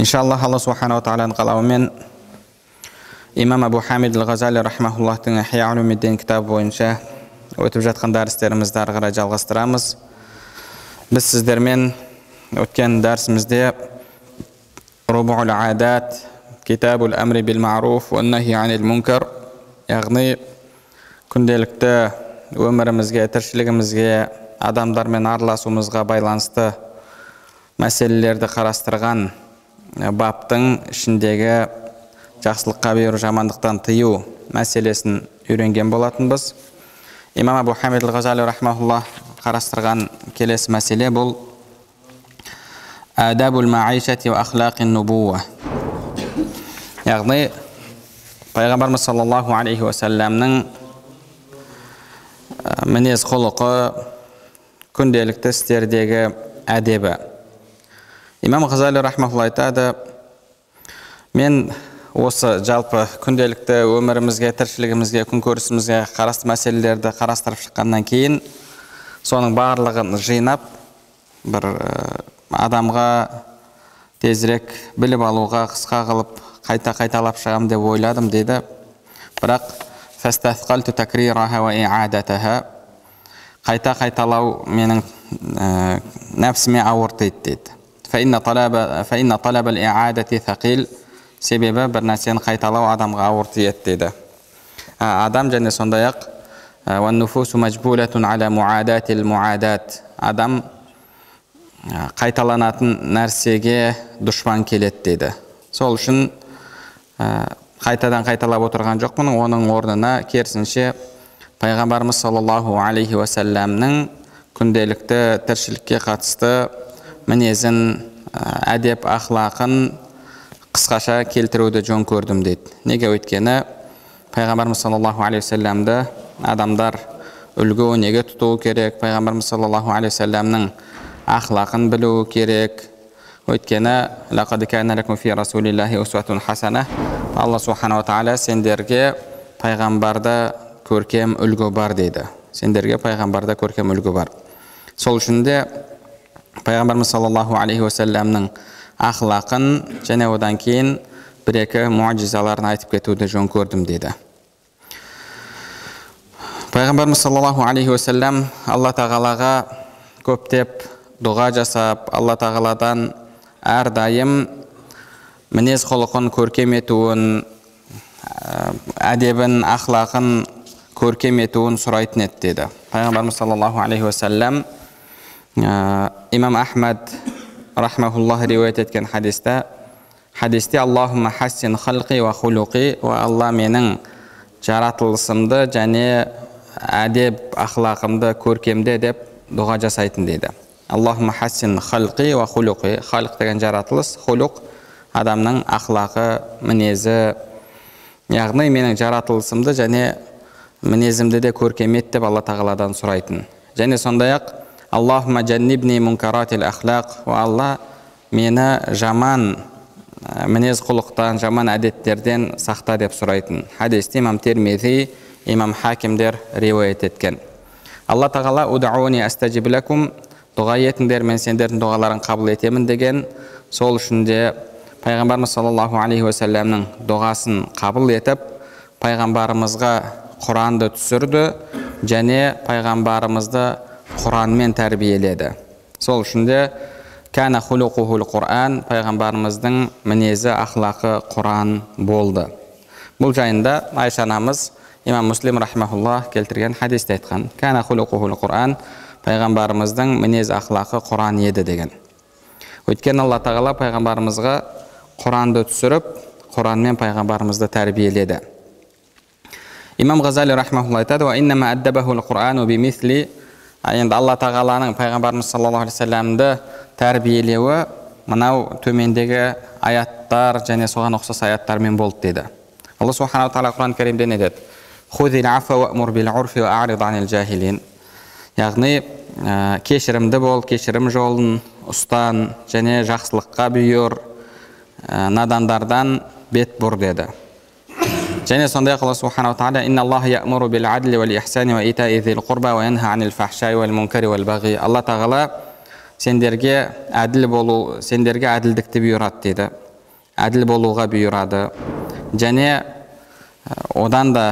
иншаллах алла субханала тағаланың қалауымен имам абу хамид ғазали рахмауллахтың кітабы бойынша өтіп жатқан дәрістерімізді ары қарай жалғастырамыз біз сіздермен өткен дәрісімізде рубул адат китабул әмри бил маруф мункар яғни күнделікті өмірімізге тіршілігімізге адамдармен араласуымызға байланысты мәселелерді қарастырған Ә, баптың ішіндегі жақсылыққа беру жамандықтан тыю мәселесін үйренген болатынбыз имам абу хамид ғазали рахмаулла қарастырған келесі мәселе бұл әдәбул маишати нубуа яғни пайғамбарымыз саллаллаху алейхи уассаламның ә, мінез құлқы күнделікті істердегі әдебі имам ғазали рахмаулла айтады мен осы жалпы күнделікті өмірімізге тіршілігімізге күнкөрісімізге қарасты мәселелерді қарастырып шыққаннан кейін соның барлығын жинап бір э, адамға тезірек біліп алуға қысқа қылып қайта қайталап шығам деп ойладым дейді бірақ қайта қайталау менің ә, нәпсіме ауыр тиді дейді فإن طلب طلب себебі бір нәрсені қайталау адамға ауыр тиеді дейді адам және сондай ақ адам қайталанатын нәрсеге дұшпан келеді дейді сол үшін қайтадан қайталап отырған жоқпын оның орнына керісінше пайғамбарымыз саллаллаху алейхи уасаламның күнделікті тіршілікке қатысты мінезін әдеп ақлақын қысқаша келтіруді жөн көрдім дейді неге өйткені пайғамбарымыз саллаллаху алейхи уассаламды адамдар үлгі өнеге тұтуы керек пайғамбарымыз саллаллаху алейхи уассаламның ақлақын білуі керек өйткені алла субханала тағала сендерге пайғамбарда көркем үлгі бар дейді сендерге пайғамбарда көркем үлгі бар сол үшін де пайғамбарымыз саллаллаху алейхи уассаламның ақлақын және одан кейін бір екі муажизаларын айтып кетуді жөн көрдім деді пайғамбарымыз саллаллаху алейхи уассалам алла тағалаға көптеп дұға жасап алла тағаладан әрдайым мінез құлықын көркем етуін әдебін ақлақын көркем етуін сұрайтын еді деді пайғамбарымыз саллаллаху алейхи Э, имам ахмад рахмауллах риуаят еткен хадисте хадисте аллахума хассин халқи уа хулуқи уа алла менің жаратылысымды және әдеп ақлақымды көркемде деп дұға жасайтын дейді аллахума хассин халқи уа хулуқи халық деген жаратылыс хулуқ адамның ақлақы мінезі яғни менің жаратылысымды және мінезімді де ет деп алла тағаладан сұрайтын және сондай ақ аллахума жаннибни мункаратил ахлақ уа алла мені жаман мінез құлықтан жаман әдеттерден сақта деп сұрайтын хадисті имам термизи имам хакимдер риуаят еткен алла тағала удауни астажиб лакум дұға етіңдер мен сендердің дұғаларын қабыл етемін деген сол үшін де пайғамбарымыз саллаллаху алейхи уассаламның дұғасын қабыл етіп пайғамбарымызға құранды түсірді және пайғамбарымызды құранмен тәрбиеледі сол үшін де кәна құран пайғамбарымыздың мінезі ақлақы құран болды бұл жайында айша анамыз имам муслим рахмаулла келтірген хадисте айтқан кәна құран пайғамбарымыздың мінез ақлақы құран еді деген өйткені алла тағала пайғамбарымызға құранды түсіріп құранмен пайғамбарымызды тәрбиеледі имам ғазали рахмаулла айтады енді алла тағаланың пайғамбарымыз саллаллаху алейхи вассаламды тәрбиелеуі мынау төмендегі аяттар және соған ұқсас аяттармен болды деді алла субханала тағала құран кәрімде не деді яғни ә, кешірімді бол кешірім жолын ұстан және жақсылыққа бұйыр ә, надандардан бет бұр деді және сондай ақ алла субханала тағала инналлах ямуру бил адли уәл ихсани уә итаи зил құрба уә янха әнил уәл мункари уәл бағи алла тағала сендерге әділ болу сендерге әділдікті бұйырады дейді әділ болуға бұйырады және одан да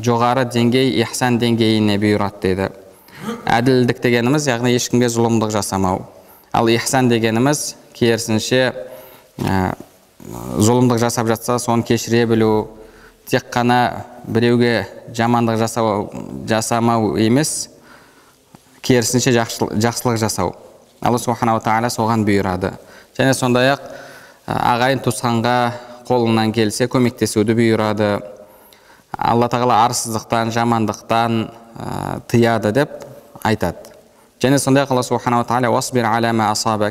жоғары деңгей ихсан деңгейіне бұйырады дейді әділдік дегеніміз яғни ешкімге зұлымдық жасамау ал ихсан дегеніміз керісінше зұлымдық жасап жатса соны кешіре білу тек қана біреуге жамандық жасау жасамау емес керісінше жақсылық жасау алла субханала тағала соған бұйырады және сондай ақ ағайын туысқанға қолыңнан келсе көмектесуді бұйырады алла тағала арсыздықтан жамандықтан ә, тыяды деп айтады және сондай ақ алла субханала тағала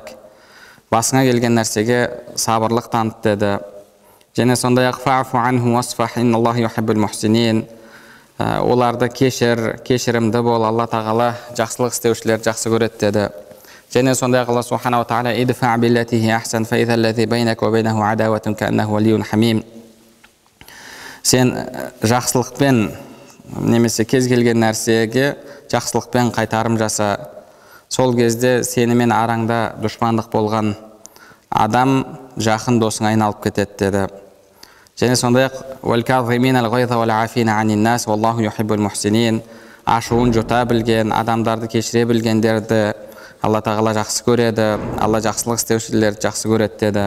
басыңа келген нәрсеге сабырлық танып деді және сондай ақ оларды кешір кешірімді бол алла тағала жақсылық істеушілерді жақсы көреді деді және сондай ақ алла субханала тағала идфа биллатихи ахсан байнака байнаху хамим сен жақсылықпен немесе кез келген нәрсеге жақсылықпен қайтарым жаса сол кезде сенімен араңда дұшпандық болған адам жақын досыңа айналып кетеді деді және сондай ақ ашуын жұта білген адамдарды кешіре білгендерді алла тағала жақсы көреді алла жақсылық істеушілерді жақсы көреді деді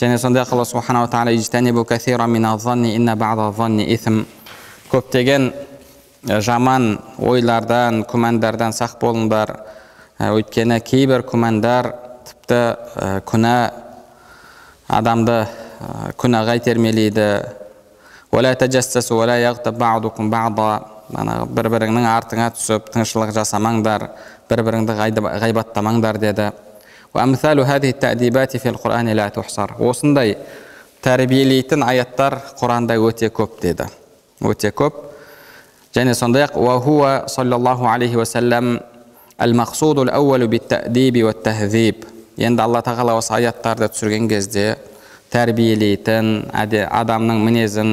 және сондай ақ алла субханала тағала көптеген жаман ойлардан күмәндардан сақ болыңдар өйткені кейбір күмәндар тіпті күнә адамды күнәға итермелейді термелейді бір біріңнің артыңа түсіп тыңшылық жасамаңдар бір біріңді ғайбаттамаңдар деді осындай тәрбиелейтін аяттар құранда өте көп деді өте көп және сондай ақ уахуа саллаллаху алейхи уассалам енді алла тағала осы аяттарды түсірген кезде тәрбиелейтін адамның мінезін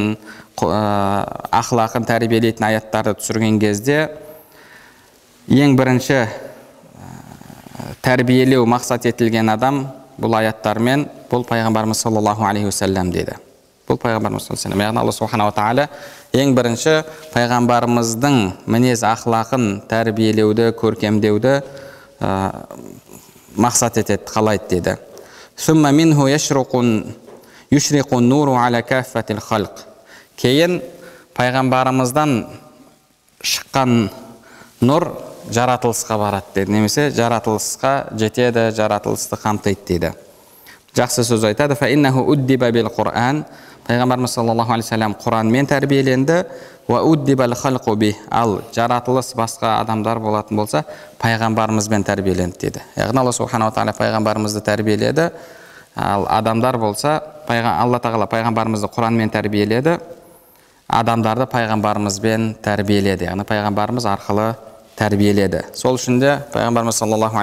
ақылақын ә, тәрбиелейтін аяттарды түсірген кезде ең бірінші ә, тәрбиелеу мақсат етілген адам бұл аяттармен бұл пайғамбарымыз саллаллаху алейхи уассалам деді бұл пайғамбарымыз саллаллаху яғни алла субханала тағала ең бірінші пайғамбарымыздың мінез ақлақын тәрбиелеуді көркемдеуді ә, мақсат етеді қалайды деді кейін пайғамбарымыздан шыққан нұр жаратылысқа барады деді немесе жаратылысқа жетеді жаратылысты қамтиды дейді жақсы сөз айтады құран пайғамбарымыз саллаллаху алейхи вассалам құранмен тәрбиеленді ал жаратылыс басқа адамдар болатын болса пайғамбарымызбен тәрбиеленді деді яғни алла субханала тағала пайғамбарымызды тәрбиеледі ал адамдар болса пайға, алла тағала пайғамбарымызды құранмен тәрбиеледі адамдарды пайғамбарымызбен тәрбиеледі яғни пайғамбарымыз арқылы тәрбиеледі сол үшін де пайғамбарымыз саллаллаху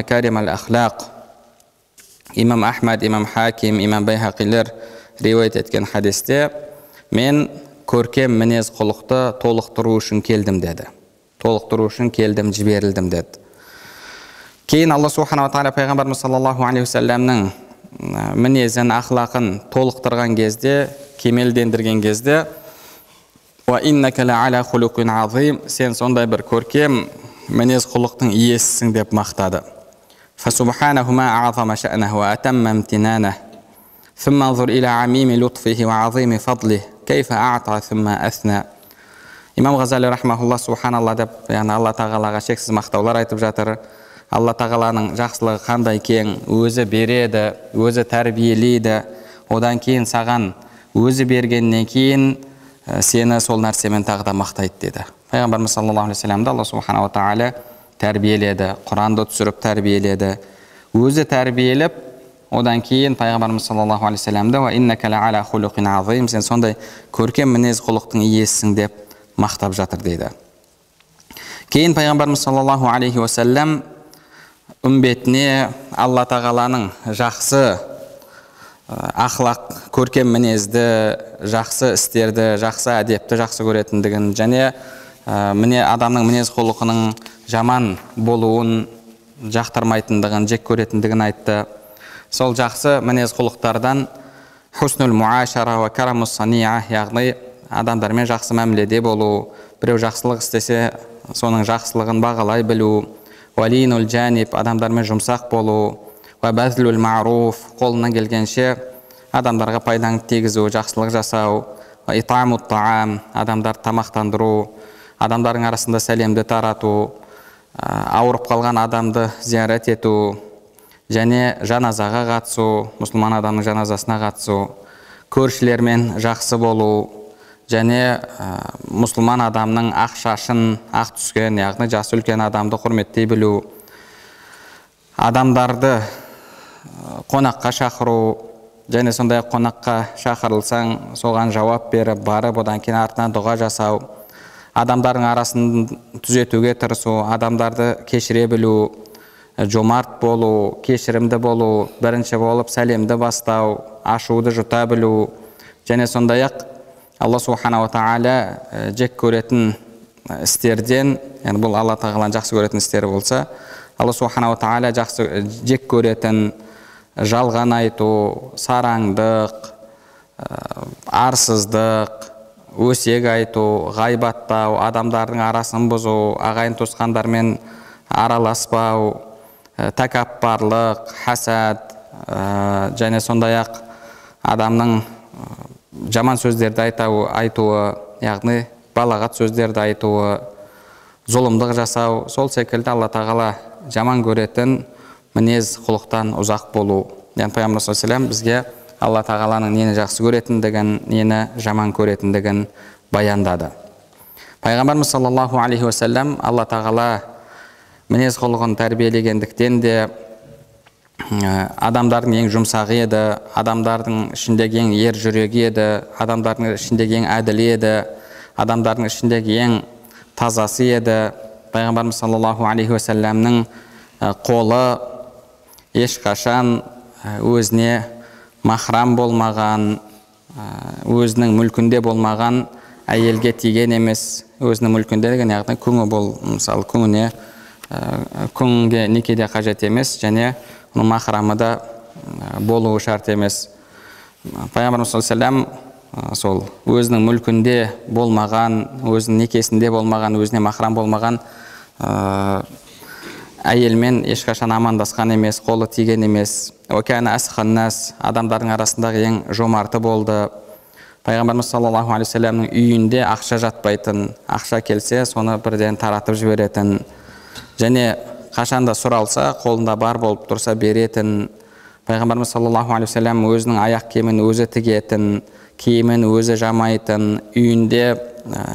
алейхи имам ахмад имам хаким имам байхақилер риуаят еткен хадисте мен көркем мінез құлықты толықтыру үшін келдім деді толықтыру үшін келдім жіберілдім деді кейін алла субханала тағала пайғамбарымыз саллаллаху алейхи уассаламның мінезін ақылақын толықтырған кезде кемелдендірген кезде сен сондай бір көркем мінез құлықтың иесісің деп мақтады أعطى ثم أثنى имам ғазали рахмаулла субханалла деп яғни алла тағалаға шексіз мақтаулар айтып жатыр алла тағаланың жақсылығы қандай кең өзі береді өзі тәрбиелейді одан кейін саған өзі бергеннен кейін э, сені сол нәрсемен тағы да мақтайды деді пайғамбарымыз саллаллаху алейхи вассаламды алла субханала тағала тәрбиеледі құранды түсіріп тәрбиеледі өзі тәрбиелеп одан кейін пайғамбарымыз саллаллаху алейхи вассаламды сен сондай көркем мінез құлықтың иесісің деп мақтап жатыр дейді кейін пайғамбарымыз саллаллаху алейхи уассалам үмбетіне алла тағаланың жақсы ақлақ көркем мінезді жақсы істерді жақсы әдепті жақсы көретіндігін және міне адамның мінез құлқының жаман болуын жақтырмайтындығын жек көретіндігін айтты сол жақсы мінез құлықтардан хуснул муашара уа сания яғни адамдармен жақсы мәміледе болу біреу жақсылық істесе соның жақсылығын бағалай білу уәлинул жәнип адамдармен жұмсақ болу уәбәзлул маруф қолынан келгенше адамдарға пайдаңды тигізу жақсылық жасау итамут таам адамдар тамақтандыру адамдардың арасында сәлемді тарату ауырып қалған адамды зиярат ету және жаназаға қатысу мұсылман адамның жаназасына қатысу көршілермен жақсы болу және мұсылман адамның ақ шашын ақ түскен яғни жасы үлкен адамды құрметтей білу адамдарды қонаққа шақыру және сондай қонаққа шақырылсаң соған жауап беріп барып одан кейін артынан дұға жасау адамдардың арасын түзетуге тырысу адамдарды кешіре білу жомарт болу кешірімді болу бірінші болып сәлемді бастау ашуды жұта білу және сондай ақ алла субханала тағала э, жек көретін э, істерден яғни бұл алла тағаланың жақсы көретін істері болса алла субханала тағала жақсы э, жек көретін жалған айту сараңдық арсыздық өсек айту ғайбаттау адамдардың арасын бұзу ағайын туысқандармен араласпау ә, тәкаппарлық хасад және сондай ақ адамның жаман сөздерді айтауы, айтуы яғни балағат сөздерді айтуы зұлымдық жасау сол секілді алла тағала жаман көретін мінез құлықтан ұзақ болу яғни пайғамбар саллаллаху бізге алла тағаланың нені жақсы көретіндігін нені жаман көретіндігін баяндады пайғамбарымыз саллаллаху алейхи уассалам алла тағала мінез құлығын тәрбиелегендіктен де Э, адамдардың ең жұмсағы еді адамдардың ішіндегі ең ер жүрегі еді адамдардың ішіндегі ең әділі еді адамдардың ішіндегі ең тазасы еді пайғамбарымыз саллаллаху алейхи уассаламның э, қолы ешқашан э, өзіне махрам болмаған өзінің мүлкінде болмаған әйелге тиген емес өзінің мүлкінде деген яғни күңі бол мысалы күңіне күңге некеде қажет емес және оның да болуы шарт емес пайғамбарымыз саллаллаху алейхи сол өзінің мүлкінде болмаған өзінің некесінде болмаған өзіне махрам болмаған ә, әйелмен ешқашан амандасқан емес қолы тиген емес адамдардың арасындағы ең жомарты болды пайғамбарымыз саллаллаху алейхи вассаламның үйінде ақша жатпайтын ақша келсе соны бірден таратып жіберетін және қашанда сұралса қолында бар болып тұрса беретін пайғамбарымыз саллаллаху алейхи уассалам өзінің аяқ киімін өзі тігетін киімін өзі жамайтын үйінде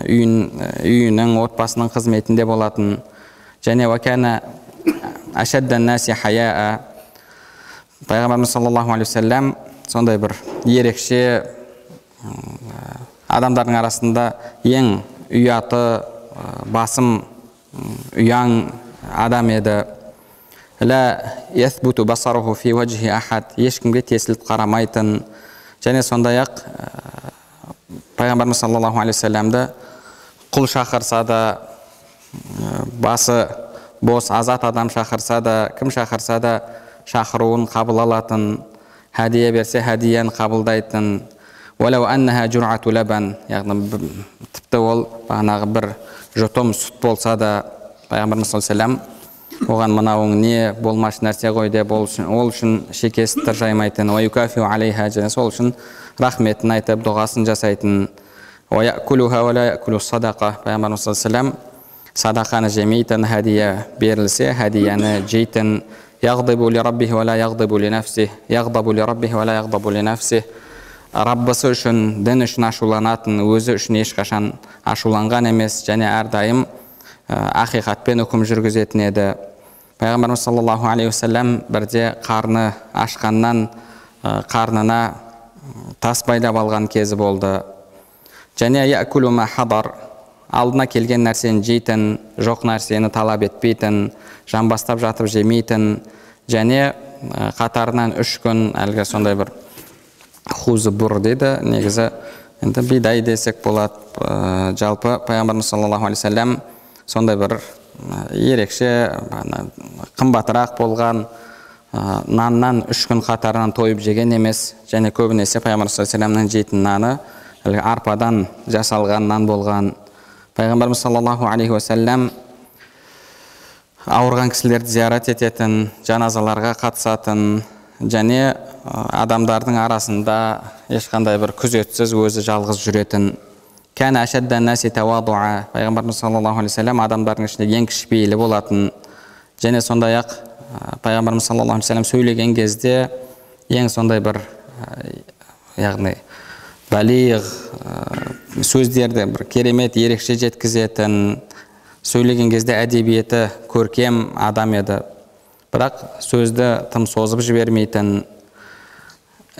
үйін, үйінің отбасының қызметінде болатын және хаяа пайғамбарымыз саллаллаху алейхи уассалам сондай бір ерекше адамдардың арасында ең ұяты басым ұяң адам еді ешкімге тесіліп қарамайтын және сондай ақ э, пайғамбарымыз саллаллаху алейхи уассаламды құл шақырса да э, басы бос азат адам шақырса да кім шақырса да шақыруын қабыл алатын хәдия берсе хәдияны қабылдайтын яғни тіпті ол бағанағы бір жұтым сүт болса да пайғамбарымыз саллаллаху алейхи оған мынауың не болмашы нәрсе ғой деп ол үшін ол үшін шекесі тыржаймайтын алейха және сол үшін рахметін айтып дұғасын жасайтын садақа пайғамбарымыз саллаллаху садақаны жемейтін хәдия берілсе хәдияны жейтін раббысы үшін дін үшін ашуланатын өзі үшін ешқашан ашуланған емес және әрдайым Э, ақиқатпен үкім жүргізетін еді пайғамбарымыз саллаллаху алейхи уассалам бірде қарны ашқаннан э, қарнына тас байлап алған кезі болды және якулума хабар алдына келген нәрсені жейтін жоқ нәрсені талап етпейтін жамбастап жатып жемейтін және э, қатарынан үш күн әлгі сондай бір бұр дейді негізі енді бидай десек болады жалпы пайғамбарымыз саллаллаху сондай бір ерекше қымбатырақ болған наннан үш күн қатарынан тойып жеген емес және көбінесе пайғамбар саллаллаху жейтін наны әлгі арпадан жасалған нан болған пайғамбарымыз саллаллаху алейхи уассалям ауырған кісілерді зиярат ететін жаназаларға қатысатын және адамдардың арасында ешқандай бір күзетсіз өзі жалғыз жүретін тәуадуа пайғамбарымыз саллаллаху алейхи вассалам адамдардың ішінде ең кішіпейілі болатын және сондай ақ пайғамбарымыз саллаллаху алейхи сөйлеген кезде ең сондай бір яғни балиғ сөздерді бір керемет ерекше жеткізетін сөйлеген кезде әдебиеті көркем адам еді бірақ сөзді тым созып жібермейтін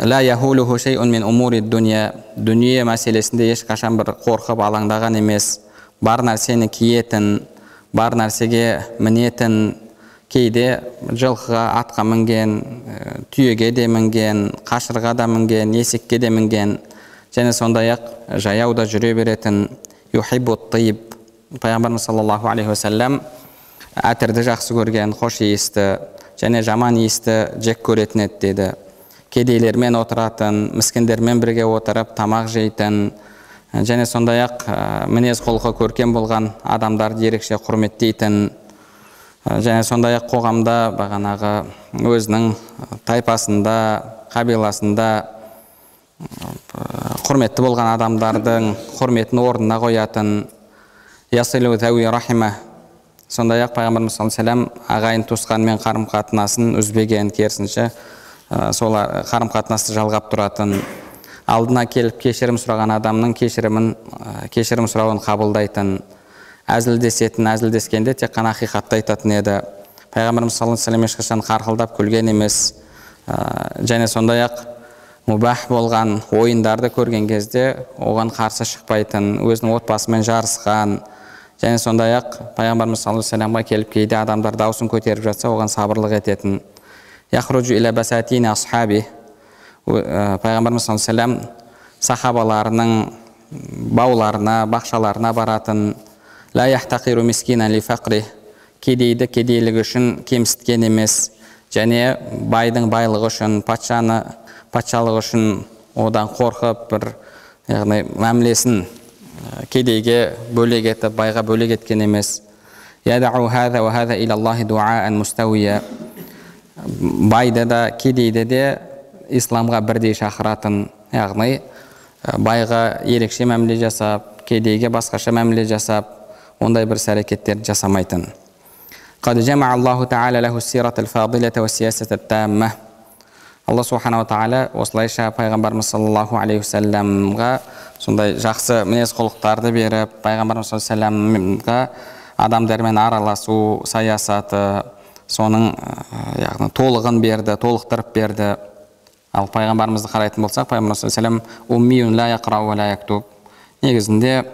умури дүние мәселесінде ешқашан бір қорқып алаңдаған емес бар нәрсені киетін бар нәрсеге мінетін кейде жылқыға атқа мінген түйеге де мінген қашырға да мінген есекке де мінген және сондай ақ жаяу да жүре беретін тыйб пайғамбарымыз саллаллаху алейхи уассалам әтірді жақсы көрген хош иісті және жаман иісті жек көретін еді деді кедейлермен отыратын міскіндермен бірге отырып тамақ жейтін ә, және сондай ақ ә, мінез құлқы көркем болған адамдарды ерекше құрметтейтін ә, және сондай ақ қоғамда бағанағы өзінің тайпасында қабиласында құрметті болған адамдардың құрметін орнына қоятын рахима сондай ақ пайғамбарымыз саллаллаху алейхи ағайын туысқанмен қарым қатынасын үзбеген керісінше ә, сол э, қарым қатынасты жалғап тұратын алдына келіп кешірім сұраған адамның кешірімін э, кешірім сұрауын қабылдайтын әзілдесетін әзілдескенде тек қана ақиқатты айтатын еді пайғамбарымыз саллаллаху вассалам ешқашан қарқылдап күлген емес ә, және сондай ақ мубах болған ойындарды көрген кезде оған қарсы шықпайтын өзінің отбасымен жарысқан және сондай ақ пайғамбарымыз саллаллаху алейhi келіп кейде адамдар даусын көтеріп жатса оған сабырлық ететін яхруджу иля басатин асхаби пайғамбарымыз саллаллаху сахабаларының бауларына бақшаларына баратын ла яхтақиру мискина ли фақри кедейді кедейлігі үшін кемсіткен емес және байдың байлығы үшін патшаны патшалығы үшін одан қорқып бір яғни мәмілесін кедейге бөлек етіп байға бөлек еткен емес байды да кедейді де исламға бірдей шақыратын яғни байға ерекше мәміле жасап кедейге басқаша мәміле жасап ондай бір іс әрекеттерді жасамайтын алла субханала тағала осылайша пайғамбарымыз саллаллаху алейхи уассаламға сондай жақсы мінез құлықтарды беріп пайғамбарымыз саллаллаху алейхи адамдармен араласу саясаты соның э, яғни толығын берді толықтырып берді ал пайғамбарымызды қарайтын болсақ пайғамбар негізінде ә,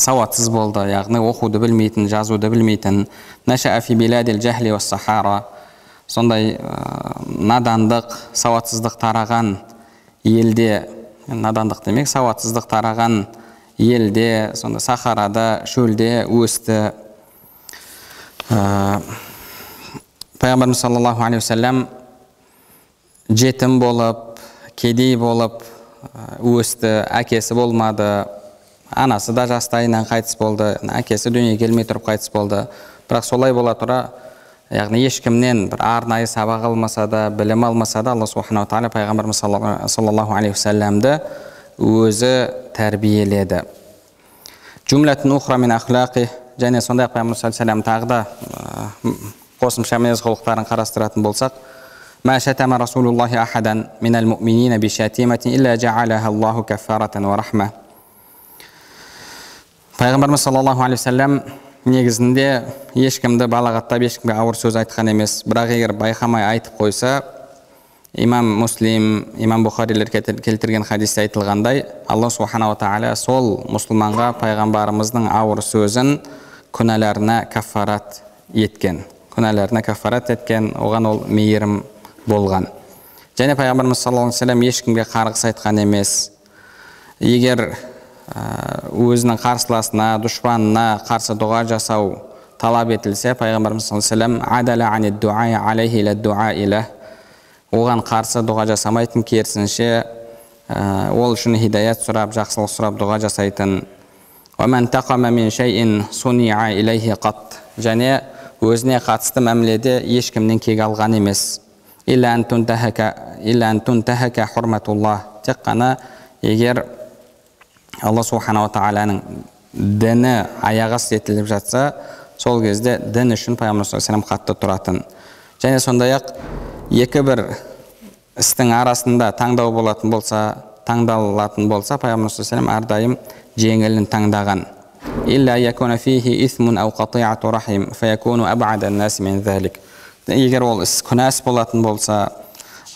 сауатсыз болды яғни оқуды білмейтін жазуды білмейтін сахара сондай э, надандық сауатсыздық тараған елде надандық демек сауатсыздық тараған елде сонда сахарада шөлде өсті пайғамбарымыз саллаллаху алейхи уассалам жетім болып кедей болып өсті әкесі болмады анасы да жастайынан қайтыс болды әкесі дүниеге келмей тұрып қайтыс болды бірақ солай бола тұра яғни ешкімнен бір арнайы сабақ алмаса да білім алмаса да алла субханала тағала пайғамбарымыз саллаллаху алейхи уассаламды өзі тәрбиеледі жүмләтін және сондай ақ пайғамбарымыз тағы да қосымша мінез құлықтарын қарастыратын болсақ ما شتم رسول الله أحدا من المؤمنين بشتيمة إلا جعلها пайғамбарымыз саллаллаху алейхи уассалам негізінде ешкімді балағаттап ешкімге ауыр сөз айтқан емес бірақ егер байқамай айтып қойса имам муслим имам бұхарилер келтірген хадисте айтылғандай алла субханала тағала сол мұсылманға пайғамбарымыздың ауыр сөзін күнәларына кафарат еткен күнәләріне кәффарат еткен оған ол мейірім болған және пайғамбарымыз саллаллаху алейхи вассалам ешкімге қарғыс айтқан емес егер ә, өзінің қарсыласына дұшпанына қарсы дұға жасау талап етілсе пайғамбарымыз саллаллаху алейхи вассалам оған қарсы дұға жасамайтын керісінше ә, ол үшін хидаят сұрап жақсылық сұрап дұға жасайтын және өзіне қатысты мәміледе ешкімнен кек алған емес тек қана егер алла субханала тағаланың діні аяқ асты етіліп жатса сол кезде дін үшін пайғамбар саллаллаху қатты тұратын және сондай ақ екі бір істің арасында таңдау болатын болса таңдалатын болса пайғамбар саллаллаху әрдайым жеңілін таңдаған إلا أن يكون فيه إثم أو قطيعة رحم فيكون أبعد الناس من ذلك егер ол іс күнә болатын болса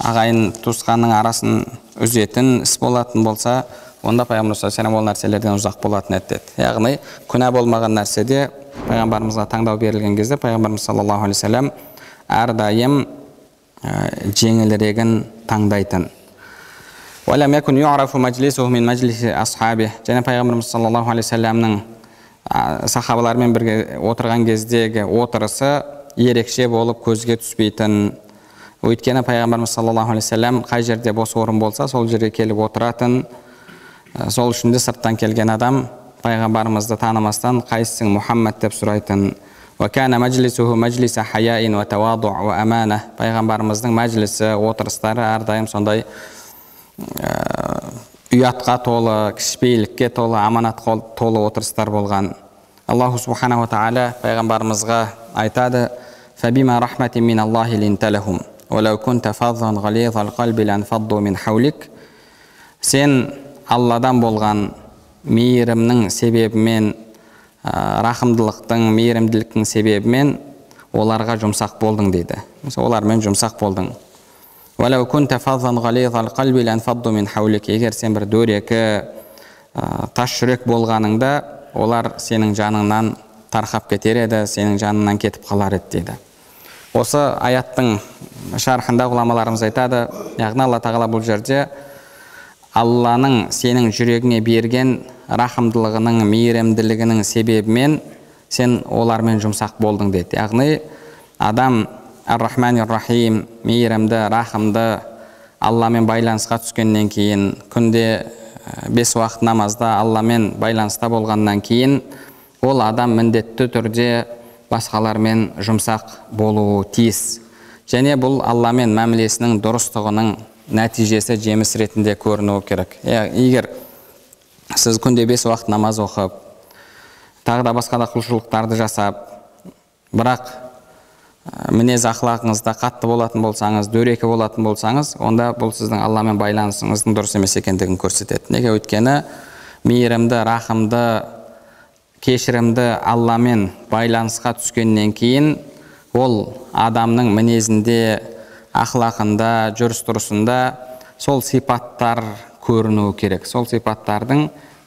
ағайын туысқанның арасын үзетін іс болатын болса онда пайғамбар саллаллаху ол нәрселерден ұзақ болатын еді деді яғни күнә болмаған нәрседе пайғамбарымызға таңдау берілген кезде пайғамбарымыз саллаллаху алейхи вассалам әрдайым ә, жеңілірегін таңдайтын және пайғамбарымыз саллаллаху алейхи сахабалармен бірге отырған кездегі отырысы ерекше болып көзге түспейтін өйткені пайғамбарымыз саллаллаху алейхи вассалам қай жерде бос орын болса сол жерге келіп отыратын сол үшін де сырттан келген адам пайғамбарымызды танымастан қайсысың мұхаммад деп сұрайтын пайғамбарымыздың мәжілісі отырыстары әрдайым сондай ұятқа толы кішіпейілікке толы аманатқа толы отырыстар болған аллаху субханала тағала пайғамбарымызға айтады сен алладан болған мейірімнің себебімен ә, рахымдылықтың мейірімділіктің себебімен оларға жұмсақ болдың дейді олармен жұмсақ болдың егер сен бір дөрекі ә, тас жүрек болғаныңда олар сенің жаныңнан тарқап кетер еді сенің жаныңнан кетіп қалар еді дейді осы аяттың шархында ғұламаларымыз айтады яғни алла тағала бұл жерде алланың сенің жүрегіңе берген рахымдылығының мейірімділігінің себебімен сен олармен жұмсақ болдың дейді яғни адам ар рахмани рахим мейірімді рахымды алламен байланысқа түскеннен кейін күнде бес уақыт намазда алламен байланыста болғаннан кейін ол адам міндетті түрде басқалармен жұмсақ болуы тиіс және бұл алламен мәмілесінің дұрыстығының нәтижесі жеміс ретінде көрінуі керек егер сіз күнде бес уақыт намаз оқып тағы да басқа да құлшылықтарды жасап бірақ мінез ақылағыңызда қатты болатын болсаңыз дөрекі болатын болсаңыз онда бұл сіздің алламен байланысыңыздың дұрыс емес екендігін көрсетеді неге өйткені мейірімді рахымды кешірімді алламен байланысқа түскеннен кейін ол адамның мінезінде ақлақында жүріс тұрысында сол сипаттар көрінуі керек сол сипаттардың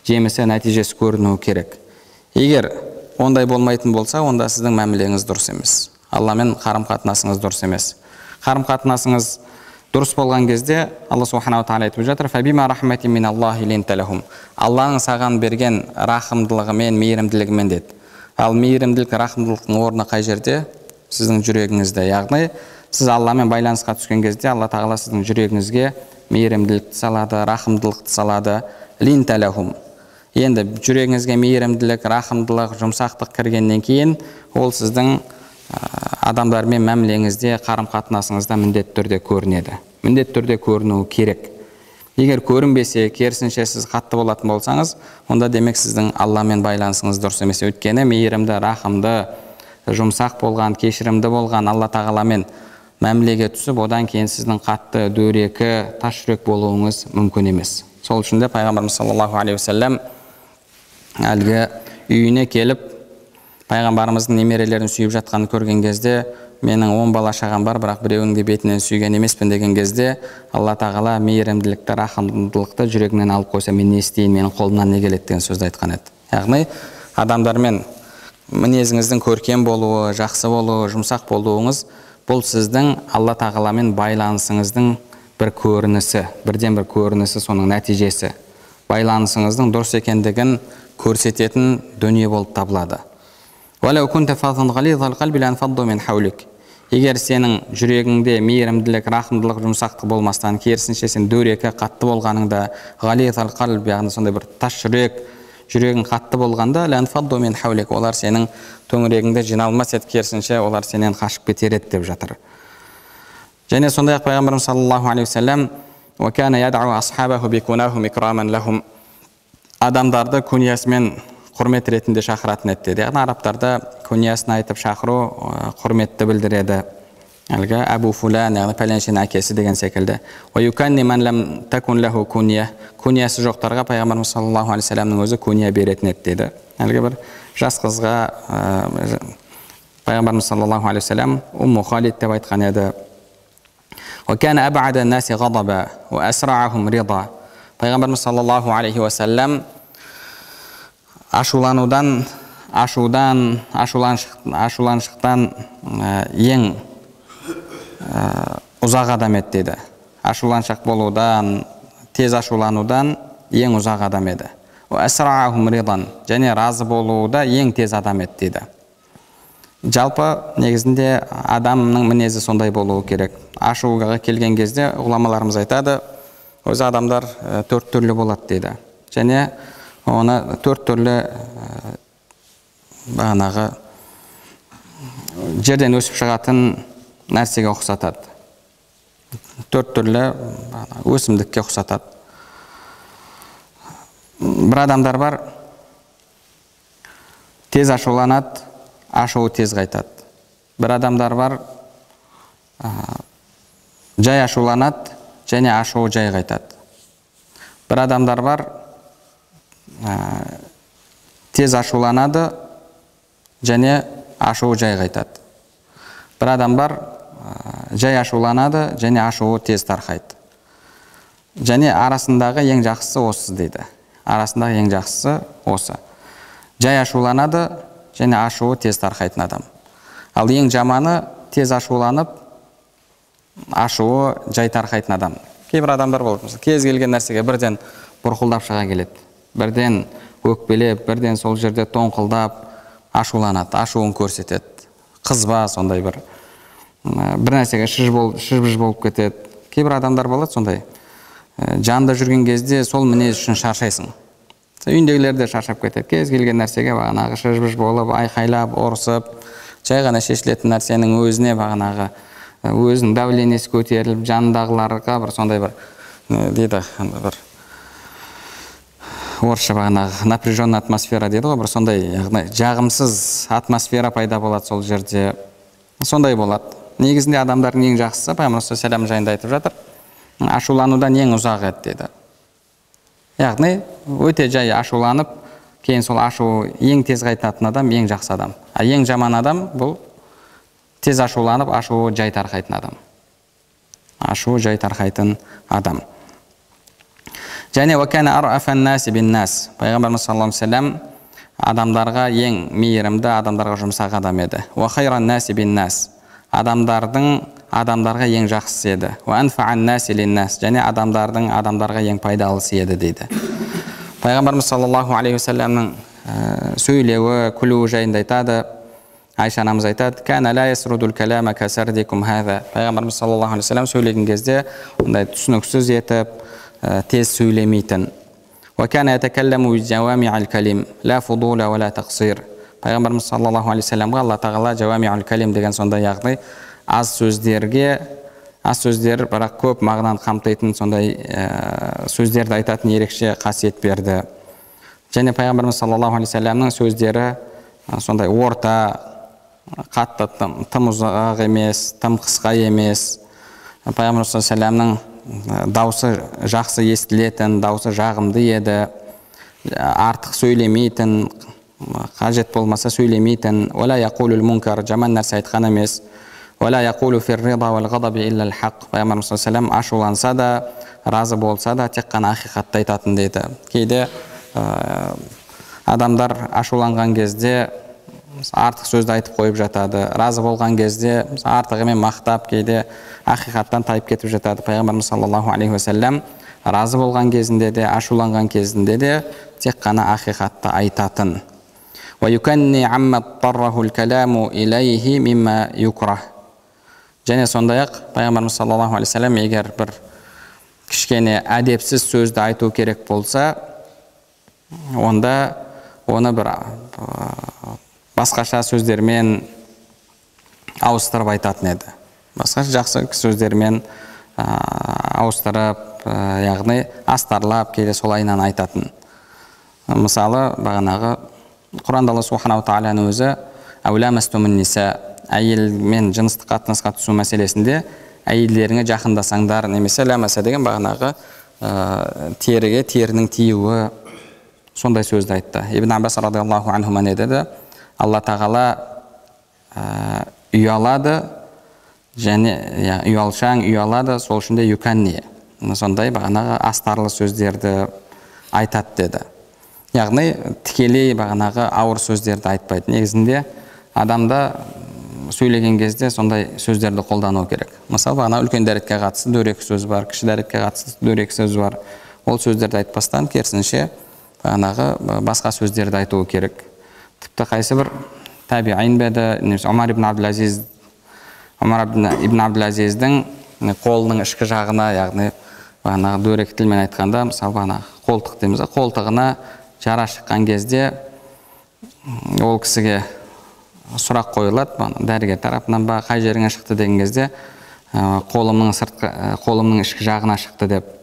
жемісі нәтижесі көрінуі керек егер ондай болмайтын болса онда сіздің мәмілеңіз дұрыс емес алламен қарым қатынасыңыз дұрыс емес қарым қатынасыңыз дұрыс болған кезде алла субханала тағала айтып жатыр алланың саған берген рахымдылығымен мейірімділігімен деді ал мейірімділік рахымдылықтың орны қай жерде сіздің жүрегіңізде яғни сіз алламен байланысқа түскен кезде алла тағала сіздің жүрегіңізге мейірімділікті салады рахымдылықты салады лин енді жүрегіңізге мейірімділік рахымдылық жұмсақтық кіргеннен кейін ол сіздің адамдармен мәмілеңізде қарым қатынасыңызда міндетті түрде көрінеді міндетті түрде көрінуі керек егер көрінбесе керісінше сіз қатты болатын болсаңыз онда демек сіздің алламен байланысыңыз дұрыс емес өйткені мейірімді рахымды жұмсақ болған кешірімді болған алла тағаламен мәмілеге түсіп одан кейін сіздің қатты дөрекі тас жүрек болуыңыз мүмкін емес сол үшін де пайғамбарымыз саллаллаху алейхи уассалам әлгі үйіне келіп пайғамбарымыздың немерелерін сүйіп жатқанын көрген кезде менің он бала шағам бар бірақ біреуінің де бетінен сүйген емеспін деген кезде алла тағала мейірімділікті рахымдылықты жүрегінен алып қойса мен не істейін менің қолымнан не келеді деген сөзді айтқан еді яғни адамдармен мінезіңіздің көркем болуы жақсы болуы жұмсақ болуыңыз бұл сіздің алла тағаламен байланысыңыздың бір көрінісі бірден бір көрінісі соның нәтижесі байланысыңыздың дұрыс екендігін көрсететін дүние болып табылады егер сенің жүрегіңде мейірімділік рақымдылық жұмсақтық болмастан керісінше сен дөрекі қатты болғаныңда ғализал қалб яғни сондай бір тас жүрек жүрегің қатты болғанда ләнфаду мен хәулек олар сенің төңірегіңде жиналмас еді керісінше олар сенен қашып кетер еді деп жатыр және сондай ақ пайғамбарымыз саллаллаху алейхи уассалам адамдарды күниясымен құрмет ретінде шақыратын еді дейді яғни арабтарда куниясын айтып шақыру құрметті білдіреді әлгі әбу фулян яғни пәленшенің әкесі деген секілді күниясы жоқтарға пайғамбарымыз саллаллаху алейхи вассаламның өзі күния беретін еді дейді әлгі бір жас қызға ә, пайғамбарымыз саллаллаху алейхи уассалам умму халид деп айтқан еді пайғамбарымыз саллаллаху алейхи уассалам ашуланудан ашудан ашуланшықтан э, ең э, ұзақ адам еді дейді ашуланшақ болудан тез ашуланудан ең ұзақ адам еді және разы болуда ең тез адам еді дейді жалпы негізінде адамның мінезі сондай болуы керек ашуға келген кезде ғұламаларымыз айтады өзі адамдар э, төрт түрлі болады дейді және оны төрт түрлі ә, бағанағы жерден өсіп шығатын нәрсеге ұқсатады төрт түрлі өсімдікке ұқсатады бір адамдар бар тез ашуланады ашуы тез қайтады бір адамдар бар ә, жай ашуланады және ашуы жай қайтады бір адамдар бар ә, тез ашуланады және ашуы жай қайтады бір адам бар жай ашуланады және ашуы тез тарқайды және арасындағы ең жақсысы осы дейді арасындағы ең жақсысы осы жай ашуланады және ашуы тез тарқайтын адам ал ең жаманы тез ашуланып ашуы жай тарқайтын адам кейбір адамдар болады кез келген нәрсеге бірден бұрқылдап шыға келеді бірден өкпелеп бірден сол жерде тоңқылдап ашуланады ашуын көрсетеді қызба сондай бір бір нәрсеге бол, болып кетеді кейбір адамдар болады сондай жанында жүрген кезде сол мінез үшін шаршайсың үйіндегілер де шаршап кетеді кез келген нәрсеге бағанағы шыж болып айқайлап ұрысып жай ғана шешілетін нәрсенің өзіне бағанағы өзінің давлениесі көтеріліп жанындағыларға бір сондай бір дейді бір орысша бағанағы напряженный атмосфера дейді ғой бір сондай яғни жағымсыз атмосфера пайда болады сол жерде сондай болады негізінде адамдардың ең жақсысы пайғамбар сәлем жайында айтып жатыр ашуланудан ең ұзақ еді дейді яғни өте жай ашуланып кейін сол ашу ең тез қайтатын адам ең жақсы адам а ең жаман адам бұл тез ашуланып ашуы жай тарқайтын адам ашуы жай тарқайтын адам және النَّاسِ пайғамбарымыз саллаллаху алейхи вассалам адамдарға ең мейірімді адамдарға жұмсақ адам еді бин нас адамдардың адамдарға ең жақсысы еді және адамдардың адамдарға ең пайдалысы еді дейді пайғамбарымыз саллаллаху алейхи уассаламның ә, э, сөйлеуі күлуі жайында айтады айша анамыз айтады пайғамбарымыз саллаллаху алейхи вассалам сөйлеген кезде ондай түсініксіз етіп тез сөйлемейтін пайғамбарымыз саллаллаху алейхи алла тағала жауамиул калим деген сондай яғни аз сөздерге аз сөздер бірақ көп мағынаны қамтитын сондай сөздерді айтатын ерекше қасиет берді және пайғамбарымыз саллаллаху алейхи сөздері ә, сондай орта қатты тым, ұзақ емес тым қысқа емес пайғамбарымыз саллаллаху алейхи Ә, даусы жақсы естілетін даусы жағымды еді ә, артық сөйлемейтін қажет болмаса сөйлемейтін уәлә яқулул мункар жаман нәрсе айтқан емес уәлә яқулу ашуланса да разы болса да тек қана ақиқатты айтатын дейді кейде ә, адамдар ашуланған кезде артық сөзді айтып қойып жатады разы болған кезде артығымен мақтап кейде ақиқаттан тайып кетіп жатады пайғамбарымыз саллаллаху алейхи уасалам разы болған кезінде де ашуланған кезінде де тек қана ақиқатты айтатын және сондай ақ пайғамбарымыз саллаллаху алейхи уассалам егер бір кішкене әдепсіз сөзді айту керек болса онда оны бір басқаша сөздермен ауыстырып айтатын еді басқаша жақсы сөздермен ә, ауыстырып ә, яғни астарлап кейде солайынан айтатын мысалы бағанағы құранда алла субханала тағаланың өзі әуля әйелмен жыныстық қатынасқа түсу мәселесінде әйелдеріңе жақындасаңдар немесе ләмәсә деген бағанағы ә, теріге терінің тиюі сондай сөзді айтты ибн аббас радиаллаху деді алла тағала ұялады және ұялшаң ұялады сол үшін де сондай бағанағы астарлы сөздерді айтады деді яғни тікелей бағанағы ауыр сөздерді айтпайды негізінде адамда сөйлеген кезде сондай сөздерді қолдану керек мысалы бағана үлкен дәретке қатысты дөрекі сөз бар кіші дәретке қатысты дөрекі сөз бар ол сөздерді айтпастан керісінше бағанағы басқа сөздерді айтуы керек тіпті қайсы бір табиин беді немесе омар ибн әбділәзиз омар ибн әбділәзиздің қолының ішкі жағына яғни бағанағы дөрекі тілмен айтқанда мысалы бағанағы қолтық дейміз ғой қолтығына жара шыққан кезде ол кісіге сұрақ қойылады дәрігер тарапынан ба қай жеріңе шықты деген кезде қолымның сыртқы қолымның ішкі жағына шықты деп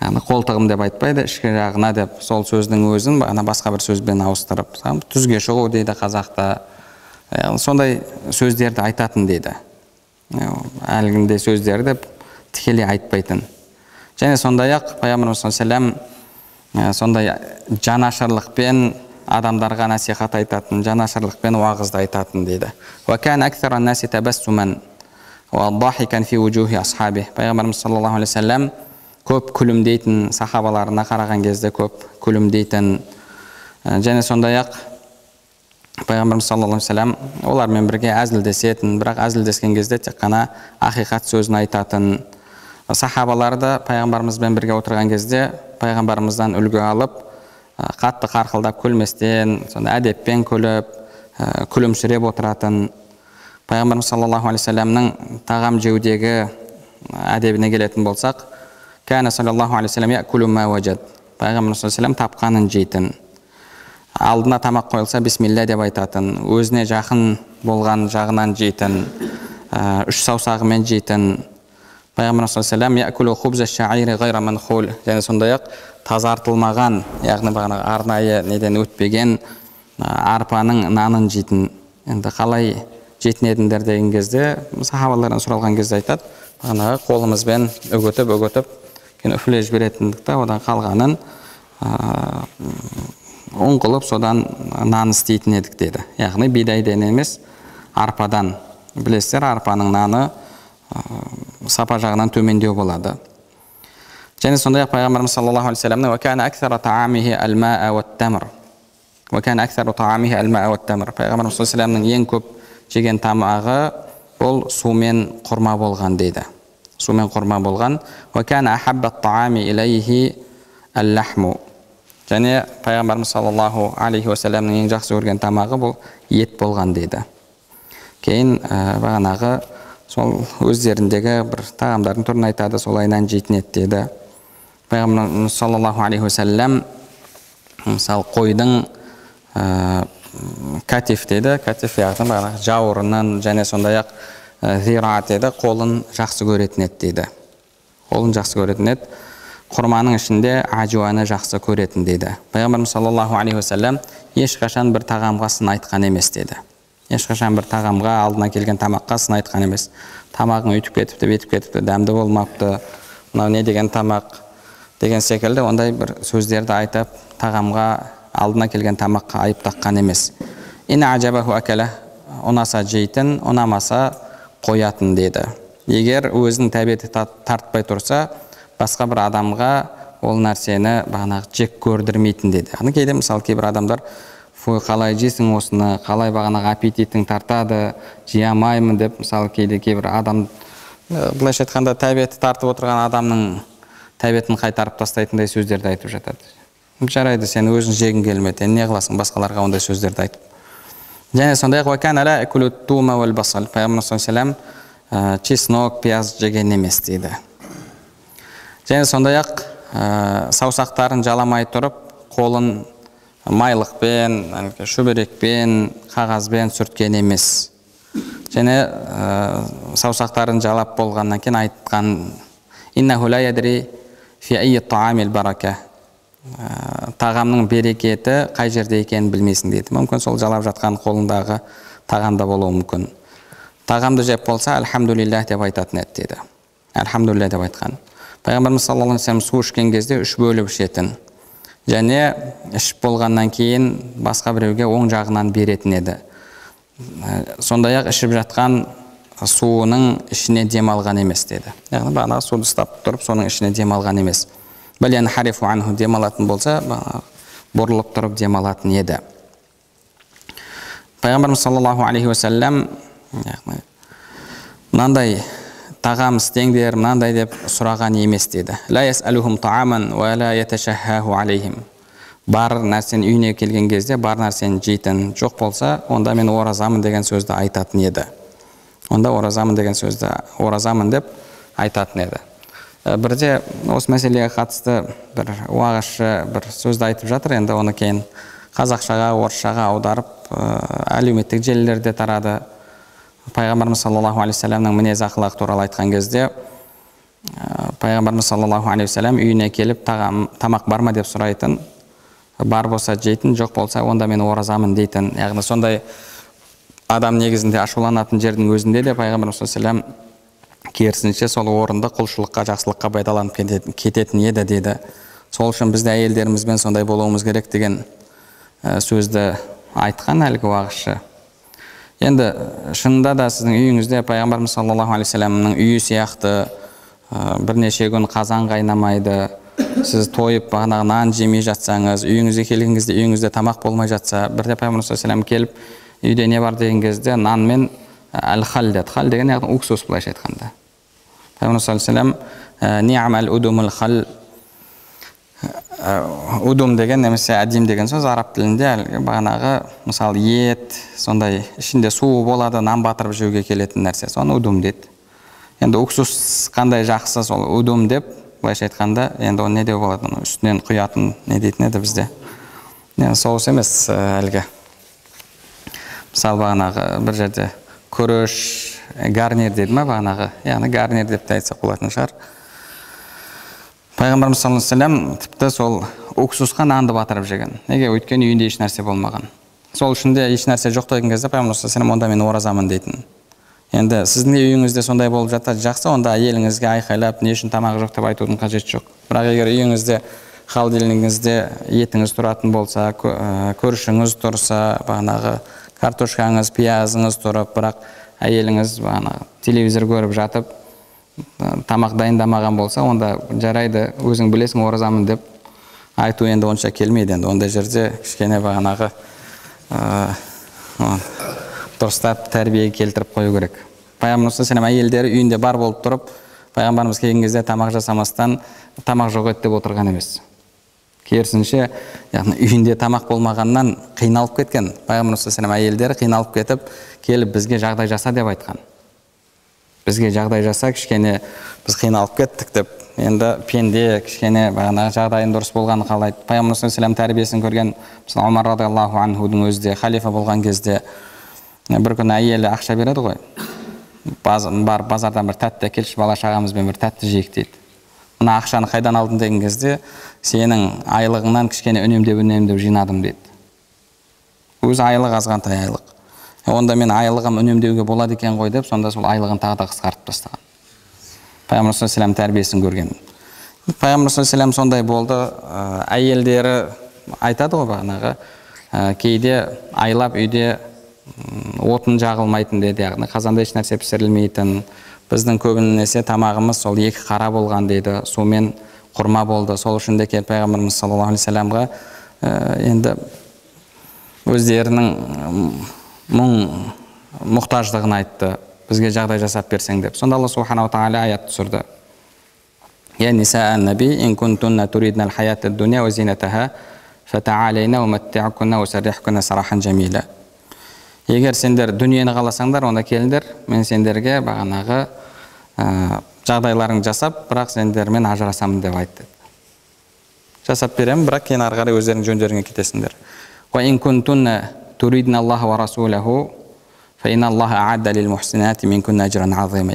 ана қолтығым деп айтпайды ішкі жағына деп сол сөздің өзін ана басқа бір сөзбен ауыстырып түзге шығу дейді қазақта сондай сөздерді айтатын дейді әлгінде сөздерді тікелей айтпайтын және сондай ақ пайғамбарымыз салам алейхи сондай жанашырлықпен адамдарға насихат айтатын жанашырлықпен уағызды айтатын дейді пайғамбарымыз саллаллаху алейхи көп күлімдейтін сахабаларына қараған кезде көп күлімдейтін және сондай ақ пайғамбарымыз саллаллаху алейхи вассалам олармен бірге әзілдесетін бірақ әзілдескен кезде тек қана ақиқат сөзін айтатын сахабалар да пайғамбарымызбен бірге отырған кезде пайғамбарымыздан үлгі алып қатты қарқылдап күлместен сондай әдеппен күліп күлімсіреп отыратын пайғамбарымыз саллаллаху алейхи тағам жеудегі әдебіне келетін болсақ кәне алейхи ма пайғамбар саллаллаху тапқанын жейтін алдына тамақ қойылса бисмилля деп айтатын өзіне жақын болған жағынан жейтін ә, үш саусағымен жейтін пайғамбар саллаллаху және сондай ақ тазартылмаған яғни бағанағы арнайы неден өтпеген ә, арпаның нанын жейтін енді қалай жейтін едіңдер деген кезде сахабалардан сұралған кезде айтады бағанағы қолымызбен үгітіп үгітіп өйткені беретіндік та одан қалғанын ұн қылып содан нан істейтін едік деді яғни бидайдан емес арпадан білесіздер арпаның наны ә, сапа жағынан төмендеу болады және сондай ақ пайғамбарымыз саллаллаху алейхи пайғамбарымыз ең көп жеген тамағы ол су мен құрма болған дейді сумен құрма болған және пайғамбарымыз саллаллаху алейхи уассаламның ең жақсы көрген тамағы бұл ет болған дейді кейін ә, бағанағы сол өздеріндегі бір тағамдардың түрін айтады солайынан жейтін еді деді пайғамбарымыз саллаллаху алейхи уассалам мысалы қойдың ә, катиф дейді катиф яғни жауырынын және сондай ақ Э, зираат еді қолын жақсы көретін еді дейді қолын жақсы көретін еді құрманың ішінде ажуаны жақсы көретін дейді пайғамбарымыз саллаллаху алейхи уассалам ешқашан бір тағамға сын айтқан емес деді ешқашан бір тағамға алдына келген тамаққа сын айтқан емес тамағың өйтіп кетіпті бүйтіп кетіпті дәмді болмапты мынау не деген тамақ деген секілді ондай бір сөздерді айтып тағамға алдына келген тамаққа айып таққан емес ұнаса жейтін ұнамаса қоятын деді егер өзінің тәбеті тартпай тұрса басқа бір адамға ол нәрсені бағанағы жек көрдірмейтін деді ана кейде мысалы кейбір адамдар фой қалай жейсің осыны қалай бағанағы аппетитің тартады жей алмаймын деп мысалы кейде кейбір адам э, былайша айтқанда тәбеті тартып отырған адамның тәбетін қайтарып тастайтындай сөздерді айтып жатады жарайды сен өзің жегің келмеді енді не қыласың басқаларға ондай сөздерді айтып және сондай ақ әкулу басал чеснок пияз жеген емес дейді және сондай ақ саусақтарын жаламай тұрып қолын майлықпен шүберекпен қағазбен сүрткен емес және саусақтарын жалап болғаннан кейін айтқан ә, тағамның берекеті қай жерде екенін білмейсің дейді мүмкін сол жалап жатқан қолындағы тағамда болуы мүмкін тағамды жеп болса альхамдулиллях деп айтатын еді дейді альхамдулилля деп айтқан пайғамбарымыз саллаллаху алейхи вассалам су ішкен кезде үш бөліп ішетін және ішіп болғаннан кейін басқа біреуге оң жағынан беретін еді ә, сондай ақ ішіп жатқан суының ішіне демалған емес деді яғни бағанағы суды ұстап тұрып соның ішіне демалған емес демалатын болса бұрылып тұрып демалатын еді пайғамбарымыз саллаллаху алейхи уассалам мынандай тағам істеңдер мынандай деп сұраған емес деді бар нәрсені үйіне келген кезде бар нәрсені жейтін жоқ болса онда мен оразамын деген сөзді айтатын еді онда оразамын деген сөзді оразамын деп айтатын еді Э, бірде осы мәселеге қатысты бір уағызшы бір сөзді айтып жатыр енді оны кейін қазақшаға орысшаға аударып э, әлеуметтік желілерде тарады пайғамбарымыз саллаллаху алейхи вассаламның мінез ақылы туралы айтқан кезде э, пайғамбарымыз саллаллаху алейхи үйіне келіп тағам, тамақ бар ма деп сұрайтын бар болса жейтін жоқ болса онда мен оразамын дейтін яғни сондай адам негізінде ашуланатын жердің өзінде де пайғамбарымыз саллаллаху керісінше сол орынды құлшылыққа жақсылыққа пайдаланып кететін, еді дейді сол үшін бізде әйелдерімізбен сондай болуымыз керек деген сөзді айтқан әлгі уағызшы енді шынында да сіздің үйіңізде пайғамбарымыз саллаллаху алейхи вассаламның үйі сияқты ә, бірнеше күн қазан қайнамайды сіз тойып бағанағы нан жемей жатсаңыз үйіңізге келген кезде үйіңізде тамақ болмай жатса бірде пайғамбар саллаллаху алейхи келіп үйде не бар деген кезде нан мен әл хал деді хал деген яғни уксус былайша айтқанда пайғамбар саллаллаху алейхи хал удум деген немесе әдим деген сөз араб тілінде әлгі бағанағы мысалы ет сондай ішінде суы болады нан батырып жеуге келетін нәрсе соны удум дейді енді уксус қандай жақсы сол удум деп былайша айтқанда енді не деп болады үстінен құятын не дейтін еді бізде соус емес әлгі мысалы бағанағы бір жерде күріш гарнир деді ма бағанағы яғни гарнир деп те айтсақ болатын шығар пайғамбарымыз саллаллаху алейhi тіпті сол уксусқа нанды батырып жеген неге өйткені үйінде ешнәрсе болмаған сол еш нәрсе жоқ деген кезде пайғамбар саллаллаху онда мен оразамын дейтін енді сіздің де үйіңізде сондай болып жатса жақсы онда әйеліңізге айқайлап не үшін тамақ жоқ деп айтудың қажеті жоқ бірақ егер үйіңізде холодильнигіңізде етіңіз тұратын болса көршіңіз тұрса бағанағы картошкаңыз пиязыңыз тұрып бірақ әйеліңіз бағанағы телевизор көріп жатып тамақ дайындамаған болса онда жарайды өзің білесің оразамын деп айту енді онша келмейді енді ондай жерде кішкене бағанағы ә, дұрыстап тәрбие келтіріп қою керек пайғамбарымыз әйелдері үйінде бар болып тұрып пайғамбарымыз келген кезде тамақ жасамастан тамақ жоқ еді деп отырған емес керісінше яғни үйінде тамақ болмағаннан қиналып кеткен пайғамбар саллаллаху әйелдері қиналып кетіп келіп бізге жағдай жаса деп айтқан бізге жағдай жаса кішкене біз қиналып кеттік деп енді пенде кішкене бағанағы жағдайын дұрыс болғанын қалайды пайғамбар саллаллаху тәрбиесін көрген мысалы омар радиаллаху анхудың өзі де халифа болған кезде бір күні әйелі ақша береді ғой бар базардан бір тәтті әкелші бала шағамызбен бір тәтті жейік дейді мына ақшаны қайдан алдың деген кезде сенің айлығыңнан кішкене үнемдеп үнемдеп жинадым дейді өзі айлық азғантай айлық онда мен айлығым үнемдеуге болады екен ғой деп сонда сол айлығын тағы да қысқартып тастаған пайғамбар саллаллаху тәрбиесін көрген пайғамбар саллаллаху сондай болды ә, әйелдері айтады ғой бағанағы ә, кейде айлап үйде отын жағылмайтын деді яғни қазанда ешнәрсе пісірілмейтін біздің көбінесе тамағымыз сол екі қара болған дейді сумен құрма болды сол үшін де келіп пайғамбарымыз саллаллаху алейхи ассаламға э, енді өздерінің мұң мұқтаждығын айтты бізге жағдай жасап берсең деп сонда алла субханала тағала аят түсірді егер сендер дүниені қаласаңдар онда келіңдер мен сендерге бағанағы ә, жағдайларын жасап бірақ сендермен ажырасамын деп айт жасап беремін бірақ кейін ары қарай өздерің жөндеріңе кетесіңдер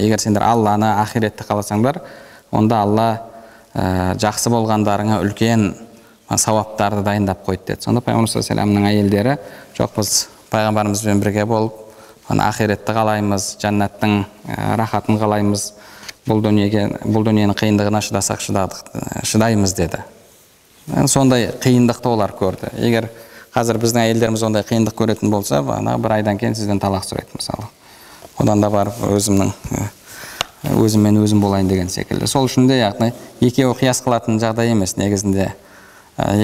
егер сендер алланы ақиретті қаласаңдар онда алла ә, жақсы болғандарыңа үлкен сауаптарды дайындап қойды деді сонда пайғамбар саллаллаху алейхи әйелдері жоқ біз пайғамбарымызбен бірге болып ана ақиретті қалаймыз жәннаттың ә, рахатын қалаймыз бұл дүниеге бұл дүниенің қиындығына шыдасақ шыдадық ә, шыдаймыз деді ә, сондай қиындықты олар көрді егер қазір біздің әйелдеріміз ондай қиындық көретін болса ана бір айдан кейін сізден талақ сұрайды мысалы одан да барып өзімнің өзіммен өзім болайын деген секілді сол үшін де яғни екеуі қияс қылатын жағдай емес негізінде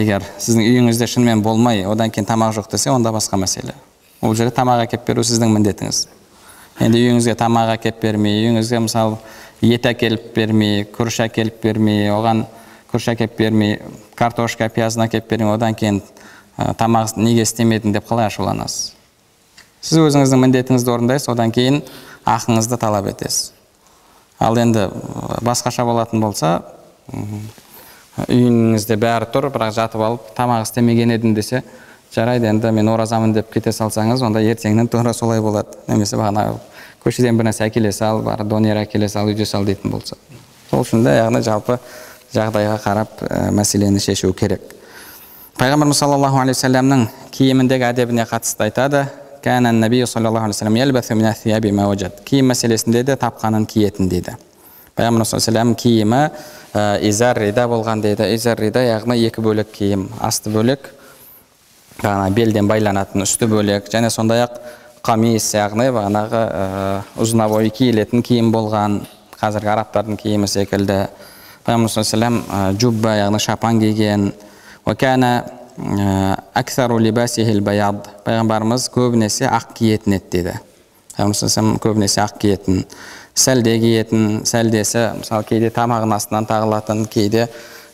егер сіздің үйіңізде шынымен болмай одан кейін тамақ жоқ десе онда басқа мәселе ол жерде тамақ әкеліп беру сіздің міндетіңіз енді үйіңізге тамақ әкеліп бермей үйіңізге мысалы ет әкеліп бермей күріш әкеліп бермей оған күріш әкеліп бермей картошка пиязын әкеліп бермей одан кейін ә, тамақ неге істемедің деп қалай ашуланасыз сіз өзіңіздің міндетіңізді орындайсыз одан кейін ақыңызды талап етесіз ал енді басқаша болатын болса үйіңізде бәрі тұр бірақ жатып алып тамақ істемеген едім десе жарайды енді мен оразамын деп кете салсаңыз онда ертеңнен тура солай болады немесе бағана көшеден бір нәрсе әкеле сал бар донер әкеле сал үйде сал дейтін болса сол үшін де яғни жалпы жағдайға қарап ә, мәселені шешу керек пайғамбарымыз саллаллаху алейхи вассаламның киіміндегі әдебіне қатысты айтады киім мәселесінде де тапқанын киетін дейді пайғамбарымыз саллаллаху киімі ә, рида болған дейді изар рида яғни екі бөлек киім асты бөлек бағана белден байланатын үсті бөлек және сондай ақ қамис яғни бағанағы бойы э, киілетін киім болған қазіргі арабтардың киімі секілді пайғамбар саллаллаху алейхи э, жубба яғни шапан киген э, пайғамбарымыз көбінесе ақ киетін еді дейді пайғамбар көбінесе ақ киетін сәлде киетін сәлдесі мысалы кейде тамағының астынан тағылатын кейде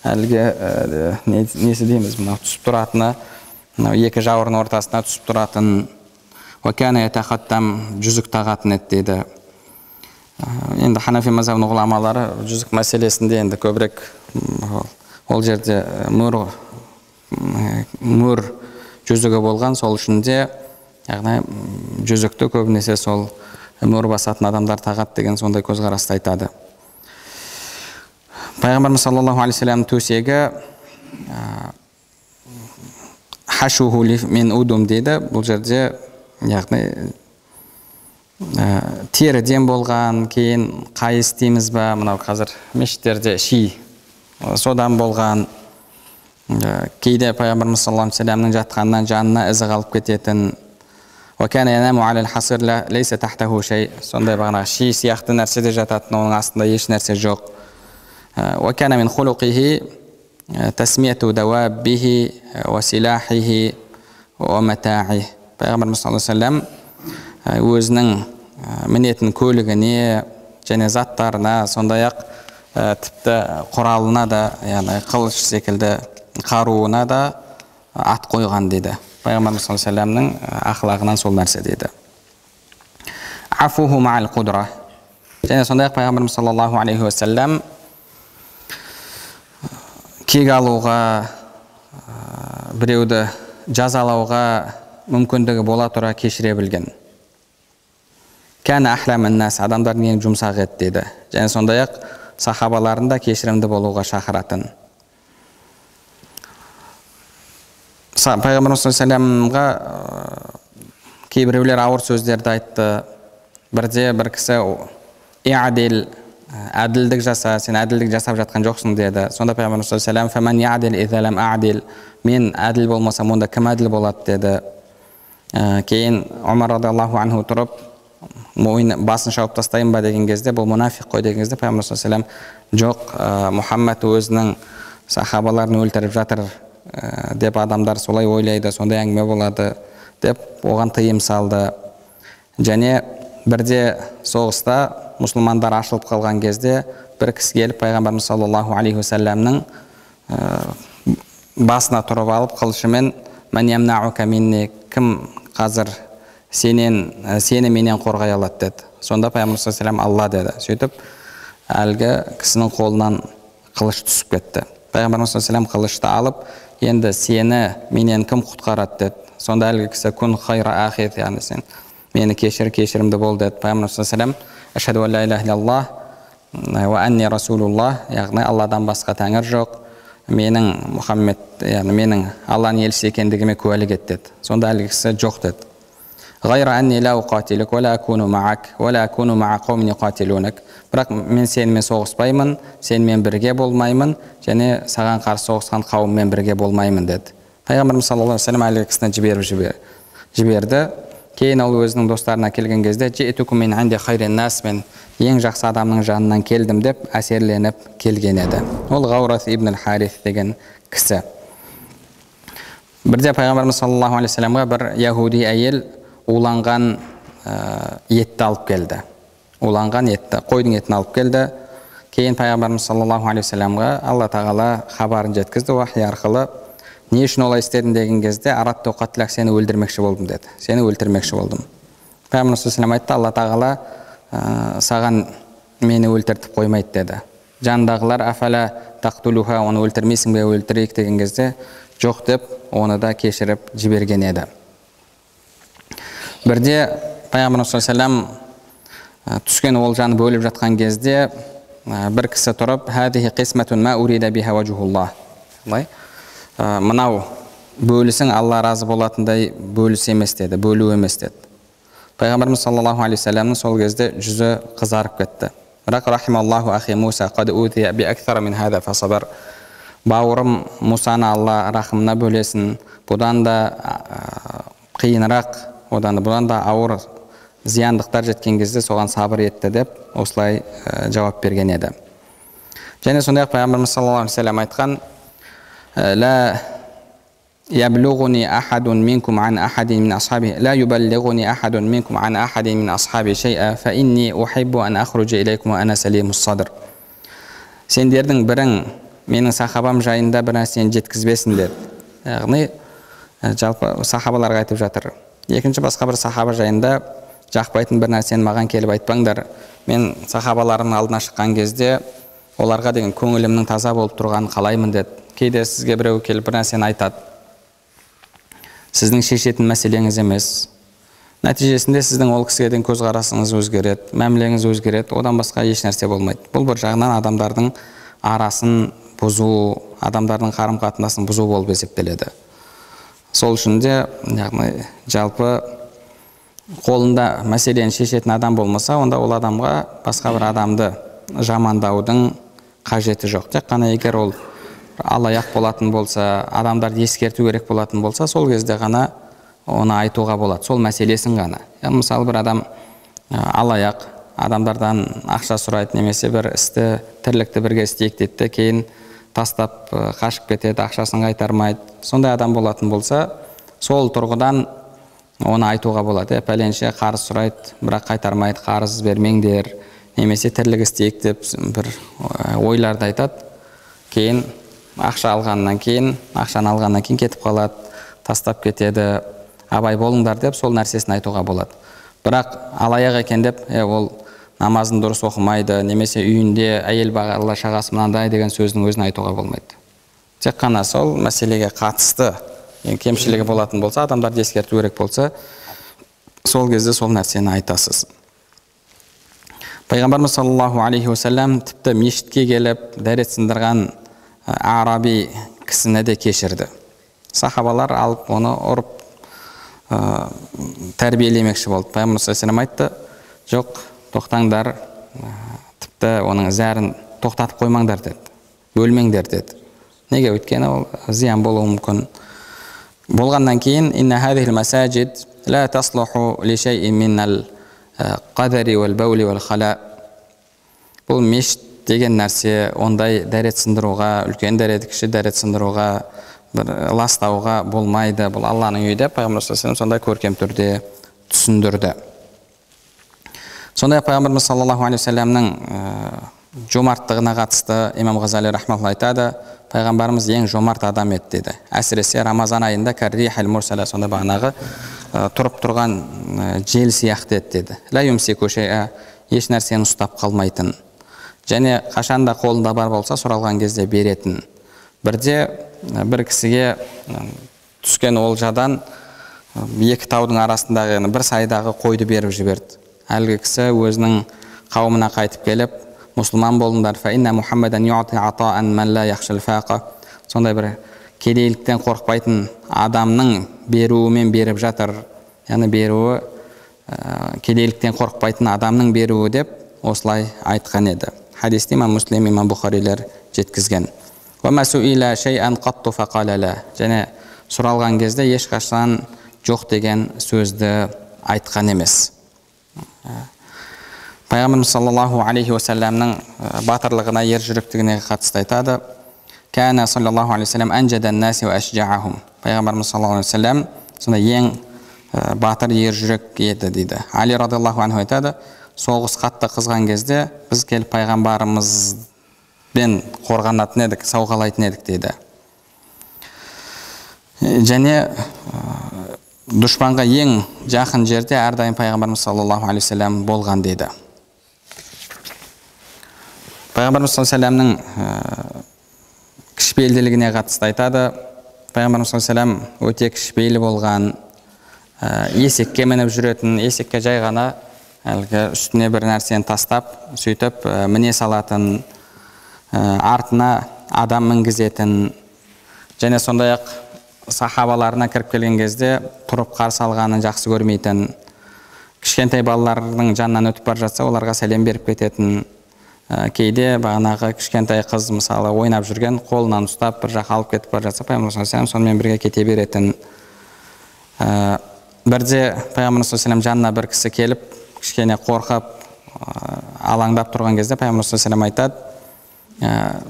әлгі несі дейміз мынау түсіп тұратыны екі жауырын ортасына түсіп тұратын уәкәне жүзік тағатын еді дейді ә, енді ханафи мазабының ғұламалары жүзік мәселесінде енді көбірек ол жерде мөр мөр жүзігі болған сол үшін яғни жүзікті көбінесе сол мөр басатын адамдар тағат деген сондай көзқарасты айтады пайғамбарымыз саллаллаху алейhi төсегі ә, хашуху мен удум дейді бұл жерде яғни ә, теріден болған кейін қайыс дейміз ба мынау қазір мешіттерде ши содан болған ә, кейде пайғамбарымыз саллаллаху алейхи вассаламның жатқанынан жанына ізі қалып кететін сондай бағанағы ши сияқты де жататын оның астында еш нәрсе жоқ тәсмият дәуаббихи уасилахихи уаматахи пайғамбарымыз саллаллаху алейхи вассалам өзінің мінетін көлігіне және заттарына сондай ақ тіпті құралына да яғни қылыш секілді қаруына да ат қойған дейді пайғамбарымыз саллаллаху алейхи вассаламның ақлағынан сол нәрсе дейді және сондай ақ пайғамбарымыз саллаллаху алейхи уассалам кек алуға біреуді жазалауға мүмкіндігі бола тұра кешіре білген кәні адамдардың ең жұмсақ еді дейді және сондай ақ сахабаларын да кешірімді болуға шақыратын пайғамбарымыз саламға кейбіреулер ауыр сөздерді айтты бірде бір кісі иадил. Э, әділдік жаса сен әділдік жасап жатқан жоқсың деді сонда пайғамбарымыз саллаллаху мен әділ болмасам онда кім әділ болады деді ә, кейін омар радиаллаху анху тұрып мойны басын шауып тастайын ба деген кезде бұл мұнафиқ қой деген кезде пайғамбар саллаллаху жоқ ә, э, мұхаммад өзінің сахабаларын өлтіріп жатыр ә, деп адамдар солай ойлайды сондай әңгіме болады деп оған тыйым салды және бірде соғыста мұсылмандар ашылып қалған кезде бір кісі келіп пайғамбарымыз саллаллаху алейхи уассаламның э, басына тұрып алып қылышымен кім қазір сенен ә, сені менен қорғай алады деді сонда пайғамбарымыз саллаллаху алла деді сөйтіп әлгі кісінің қолынан қылыш түсіп кетті пайғамбарымыз саллаллаху қылышты алып енді сені менен кім құтқарады деді сонда әлгі кісі күн хайра ахир яғни сен мені кешір кешірімді бол деді пайғамбарымыз саллаллаху әшһәду ан ла иллаллах уа анни расулуллах яғни алладан басқа тәңір жоқ менің мұхаммед яғни менің алланың елшісі екендігіме куәлік ет деді сонда әлгі кісі жоқ деді бірақ мен сенімен соғыспаймын сенімен бірге болмаймын және саған қарсы соғысқан қауыммен бірге болмаймын деді пайғамбарымыз саллаллаху алейхи вассалам әлгі кісіні жіберіп жіберді кейін ол өзінің достарына келген кезде нас мен ең жақсы адамның жанынан келдім деп әсерленіп келген еді ол ғаурат ибн харис деген кісі бірде пайғамбарымыз саллаллаху алейхи бір яхуди әйел уланған етті алып келді уланған етті қойдың етін алып келді кейін пайғамбарымыз саллаллаху алейхи алла тағала хабарын жеткізді уахи арқылы не үшін олай істедім деген кезде арат сені өлтірмекші болдым деді сені өлтірмекші болдым пайғамбар саллаллаху айтты алла тағала саған мені өлтіртіп қоймайды деді жанындағылар афәлә тақтулуха оны өлтірмейсің бе өлтірейік деген кезде жоқ деп оны да кешіріп жіберген еді бірде пайғамбар саллаллаху алейхи түскен олжаны бөліп жатқан кезде бір кісі тұрып ә, мынау бөлісің алла разы болатындай бөліс емес деді бөлу емес деді пайғамбарымыз саллаллаху алейхи уассаламның сол кезде жүзі қызарып кетті бірақ рахималлаху ахи муса бауырым мұсаны алла рахымына бөлесін бұдан да қиынырақ одан бұдан да ауыр зияндықтар жеткен кезде соған сабыр етті деп осылай ә, жауап берген еді және сондай ақ пайғамбарымыз саллаллаху айтқан لا يبلغني أحد منكم عن أحد من أصحابه لا يبلغني أحد منكم عن أحد من أصحابه شيئا فإني أحب أن أخرج إليكم وأنا سليم الصدر сендердің бірің менің сахабам жайында бір нәрсені жеткізбесіңдер яғни жалпы сахабаларға айтып жатыр екінші басқа бір сахаба жайында жақпайтын бір нәрсені маған келіп айтпаңдар мен сахабалардың алдына шыққан кезде оларға деген көңілімнің таза болып тұрғанын қалаймын деді кейде сізге біреу келіп бір нәрсені айтады сіздің шешетін мәселеңіз емес нәтижесінде сіздің ол кісіге деген көзқарасыңыз өзгереді мәмілеңіз өзгереді одан басқа нәрсе болмайды бұл бір жағынан адамдардың арасын бұзу адамдардың қарым қатынасын бұзу болып есептеледі сол үшін де яғни жалпы қолында мәселені шешетін адам болмаса онда ол адамға басқа бір адамды жамандаудың қажеті жоқ тек қана егер ол алаяқ болатын болса адамдарды ескерту керек болатын болса сол кезде ғана оны айтуға болады сол мәселесін ғана яғни мысалы бір адам алаяқ адамдардан ақша сұрайды немесе бір істі тірлікті бірге істейік дейді кейін тастап қашып кетеді ақшасын қайтармайды сондай адам болатын болса сол тұрғыдан оны айтуға болады иә пәленше қарыз сұрайды бірақ қайтармайды қарыз бермеңдер немесе тірлік істейік деп бір э, ойларды айтады кейін ақша алғаннан кейін ақшаны алғаннан кейін кетіп қалады тастап кетеді абай болыңдар деп сол нәрсесін айтуға болады бірақ алаяқ екен деп е, ол намазын дұрыс оқымайды немесе үйінде әйел бала шағасы мынандай деген сөздің өзін айтуға болмайды тек қана сол мәселеге қатысты кемшілігі болатын болса адамдарды ескерту керек болса сол кезде сол нәрсені айтасыз пайғамбарымыз саллаллаху алейхи уассалам тіпті мешітке келіп дәрет сындырған араби кісіні де кешірді сахабалар алып оны ұрып ә, тәрбиелемекші болды пайғамбар саллаллаху айтты жоқ тоқтаңдар ә, тіпті оның зәрін тоқтатып қоймаңдар деді бөлмеңдер деді неге өйткені ол зиян болуы мүмкін болғаннан кейін қадари уәл бәули уәл хала бұл мешіт деген нәрсе ондай дәрет сындыруға үлкен дәрет кіші дәрет сындыруға бір ластауға болмайды бұл алланың үйі деп пайғамбар саллаллаху сондай көркем түрде түсіндірді сондай ақ пайғамбарымыз саллаллаху алейхи уассаламның жомарттығына қатысты имам ғазали рахмалла айтады пайғамбарымыз ең жомарт адам еді деді әсіресе рамазан айында кәррихәл бағанағы тұрып тұрған жел сияқты еді деді көше еш нәрсені ұстап қалмайтын және қашанда қолында бар болса сұралған кезде беретін бірде бір кісіге түскен олжадан екі таудың арасындағы бір сайдағы қойды беріп жіберді әлгі кісі өзінің қауымына қайтып келіп мұсылман болыңдар фаинна ата атаан сондай бір кедейліктен қорықпайтын адамның беруімен беріп жатыр яғни беруі кедейліктен қорықпайтын адамның беруі деп осылай айтқан еді хадисті имам муслим имам бұхарилер жеткізген және сұралған кезде ешқашан жоқ деген сөзді айтқан емес пайғамбарымыз саллаллаху алейхи уассаламның э, батырлығына ер жүректігіне қатысты айтады кәна саллаллаху алейхи уассалам пайғамбарымыз саллаллаху алейхи уассалам сондай ең э, батыр ер жүрек еді дейді али радиаллаху анху айтады соғыс қатты қызған кезде біз келіп пайғамбарымызбен қорғанатын едік сауғалайтын едік дейді және э, дұшпанға ең жақын жерде әрдайым пайғамбарымыз саллаллаху алейхи уассалам болған дейді пайғамбарымыз саллаллаху алейхи э, кішіпейілділігіне қатысты айтады пайғамбарымыз саллаллаху алейхи өте кішіпейіл болған э, есекке мініп жүретін есекке жай ғана әлгі үстіне бір нәрсені тастап сөйтіп э, міне салатын артына адам мінгізетін және сондай ақ сахабаларына кіріп келген кезде тұрып қарсы алғанын жақсы көрмейтін кішкентай балалардың жанынан өтіп бара жатса оларға сәлем беріп кететін ә, кейде бағанағы кішкентай қыз мысалы ойнап жүрген қолынан ұстап бір жаққа алып кетіп бара жатса пайғамбар саллаллаху сонымен бірге кете беретін ә, бірде пайғамбар саллаллаху жанына бір кісі келіп кішкене қорқып ә, алаңдап тұрған кезде пайғамбар саллаллаху айтады «Ә,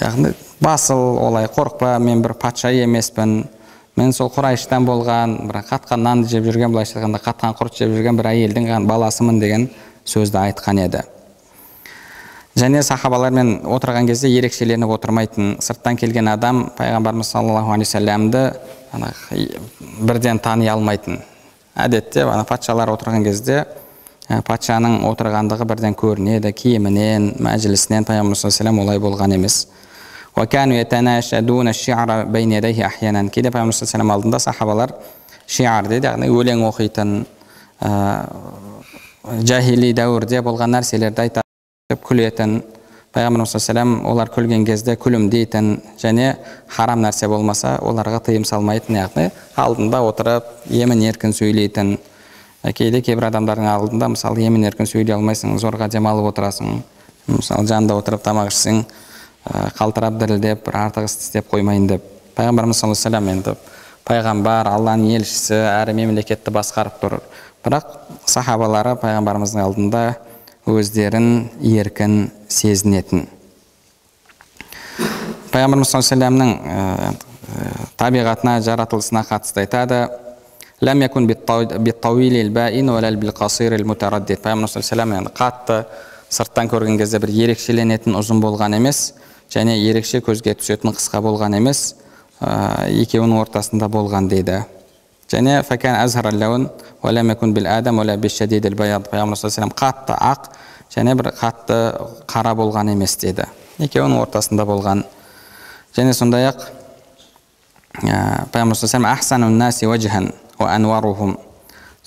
яғни басыл олай қорықпа мен бір патша емеспін мен сол құрайыштан болған бір қатқан нанды жеп жүрген былайша айтқанда қатқан құрт жеп жүрген бір әйелдің баласымын деген сөзді айтқан еді және сахабалармен отырған кезде ерекшеленіп отырмайтын сырттан келген адам пайғамбарымыз саллаллаху алейхи уассаламды бірден тани алмайтын әдетте ана патшалар отырған кезде ә, патшаның отырғандығы бірден көрінеді киімінен мәжілісінен пайғамбар саллаллаху олай болған емес кейде пайғамбар алдында сахабалар шиар дейді яғни өлең оқитын ә, жахили дәуірде болған нәрселерді айтады деп күлетін пайғамбарымыз саллаллаху олар күлген кезде күлімдейтін және харам нәрсе болмаса оларға тыйым салмайтын яғни алдында отырып емін еркін сөйлейтін кейде кейбір адамдардың алдында мысалы емін еркін сөйлей алмайсың зорға демалып отырасың мысалы жанында отырып тамақ ішсең қалтырап дірілдеп бір артық істі істеп қоймайын деп пайғамбарымыз саллаллаху алейхи вассалам енді пайғамбар алланың елшісі әрі мемлекетті басқарып тұр бірақ сахабалары пайғамбарымыздың алдында өздерін еркін сезінетін пайғамбарымыз саллаллаху табиғатына жаратылысына қатысты айтады ләм якун енді қатты сырттан көрген кезде бір ерекшеленетін ұзын болған емес және ерекше көзге түсетін қысқа болған емес екеуінің ортасында болған дейді және фәкән әзһар ләун уәләм якун бил адам уәлә бис шадид баяд пайғамбар саллаллаху қатты ақ және бір қатты қара болған емес деді екеуінің ортасында болған және сондай ақ пайғамбар саллаллаху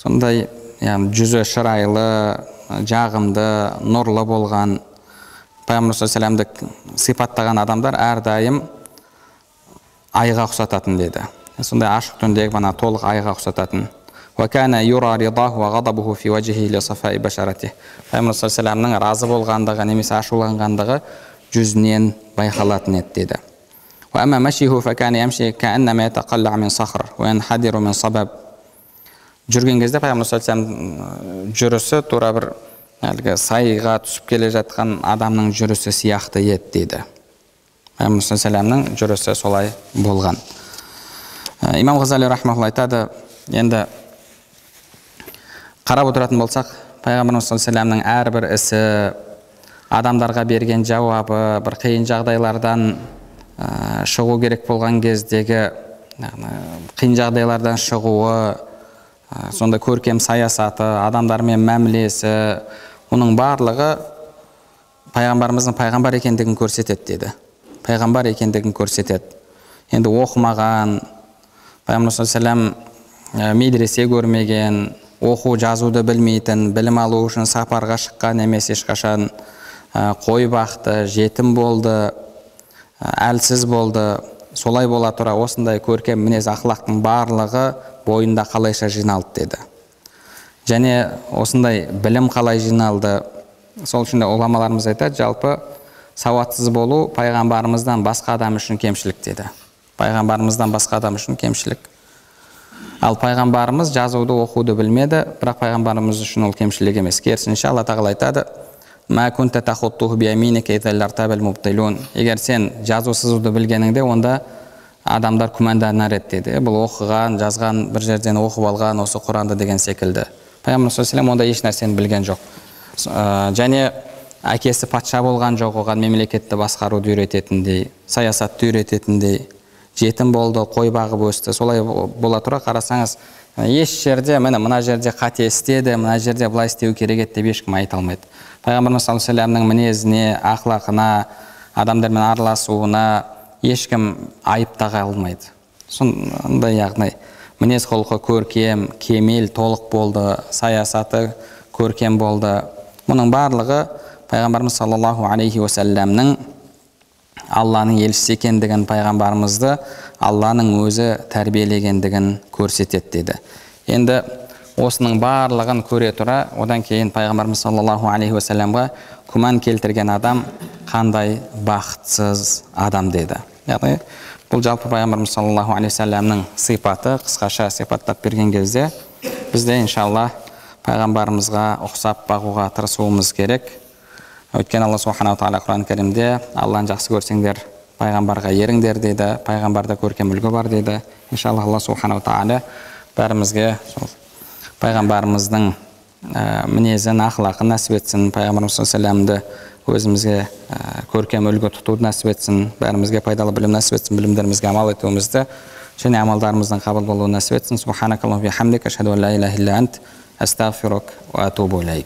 сондай яғни жүзі шырайлы жағымды нұрлы болған пайғамбар саллаллаху сипаттаған адамдар әрдайым айға ұқсататын деді сондай ашық түндегі бана толық айға ұқсататын пайғамбар разы болғандығы немесе ашуланғандығы жүзінен байқалатын еді деді жүрген кезде пайғамбар жүрісі тура бір әлгі сайға түсіп келе жатқан адамның жүрісі сияқты еді дейді пайғамбар жүрісі солай болған Э, имам ғазали рахмаулла айтады енді қарап отыратын болсақ пайғамбарымыз саллаллаху әрбір ісі адамдарға берген жауабы бір қиын жағдайлардан э, шығу керек болған кездегі қиын жағдайлардан шығуы ә, сонда көркем саясаты адамдармен мәмілесі оның барлығы пайғамбарымыздың пайғамбар екендігін көрсетеді дейді пайғамбар екендігін көрсетеді енді оқымаған пайғамбар саллаллаху алейхи медресе көрмеген оқу жазуды білмейтін білім алу үшін сапарға шыққан емес ешқашан қой бақты жетім болды әлсіз болды солай бола тұра осындай көркем мінез ақлақтың барлығы бойында қалайша жиналды деді және осындай білім қалай жиналды сол үшін де ғұламаларымыз айтады жалпы сауатсыз болу пайғамбарымыздан басқа адам үшін кемшілік деді пайғамбарымыздан басқа адам үшін кемшілік ал пайғамбарымыз жазуды оқуды білмеді бірақ пайғамбарымыз үшін ол кемшілік емес керісінше алла тағала айтады егер сен жазу сызуды білгеніңде онда адамдар күмәнданар еді деді бұл оқыған жазған бір жерден оқып алған осы құранды деген секілді пайғамбарымыз саллаллаху онда еш нәрсені білген жоқ және әкесі патша болған жоқ оған мемлекетті басқаруды үйрететіндей саясатты үйрететіндей жетім болды қой бағып өсті солай бола тұра қарасаңыз еш жерде міне мына жерде қате істеді мына жерде былай істеу керек еді деп ешкім айта алмайды пайғамбарымыз саллаллаху алейхи мінезіне ақлақына адамдармен араласуына ешкім айып таға алмайды сондай яғни мінез құлқы көркем кемел толық болды саясаты көркем болды мұның барлығы пайғамбарымыз саллаллаху алейхи уассаламның алланың елшісі екендігін пайғамбарымызды алланың өзі тәрбиелегендігін көрсетеді деді енді осының барлығын көре тұра одан кейін пайғамбарымыз саллаллаху алейхи уассаламға күмән келтірген адам қандай бақытсыз адам деді яғни бұл жалпы пайғамбарымыз саллаллаху алейхи уассаламның сипаты қысқаша сипаттап берген кезде бізде иншалла пайғамбарымызға ұқсап бағуға тырысуымыз керек өйткені алла субханала тағала құран кәрімде алланы жақсы көрсеңдер пайғамбарға еріңдер дейді пайғамбарда көркем үлгі бар дейді иншалла алла субханала тағала бәрімізге сол пайғамбарымыздың ә, мінезін ақылақын нәсіп етсін пайғамбарымыз саллямды өзімізге ә, көркем үлгі тұтуды нәсіп етсін бәрімізге пайдалы білім нәсіп етсін білімдерімізге амал етуімізді және амалдарымыздың қабыл болуын нәсіп етсін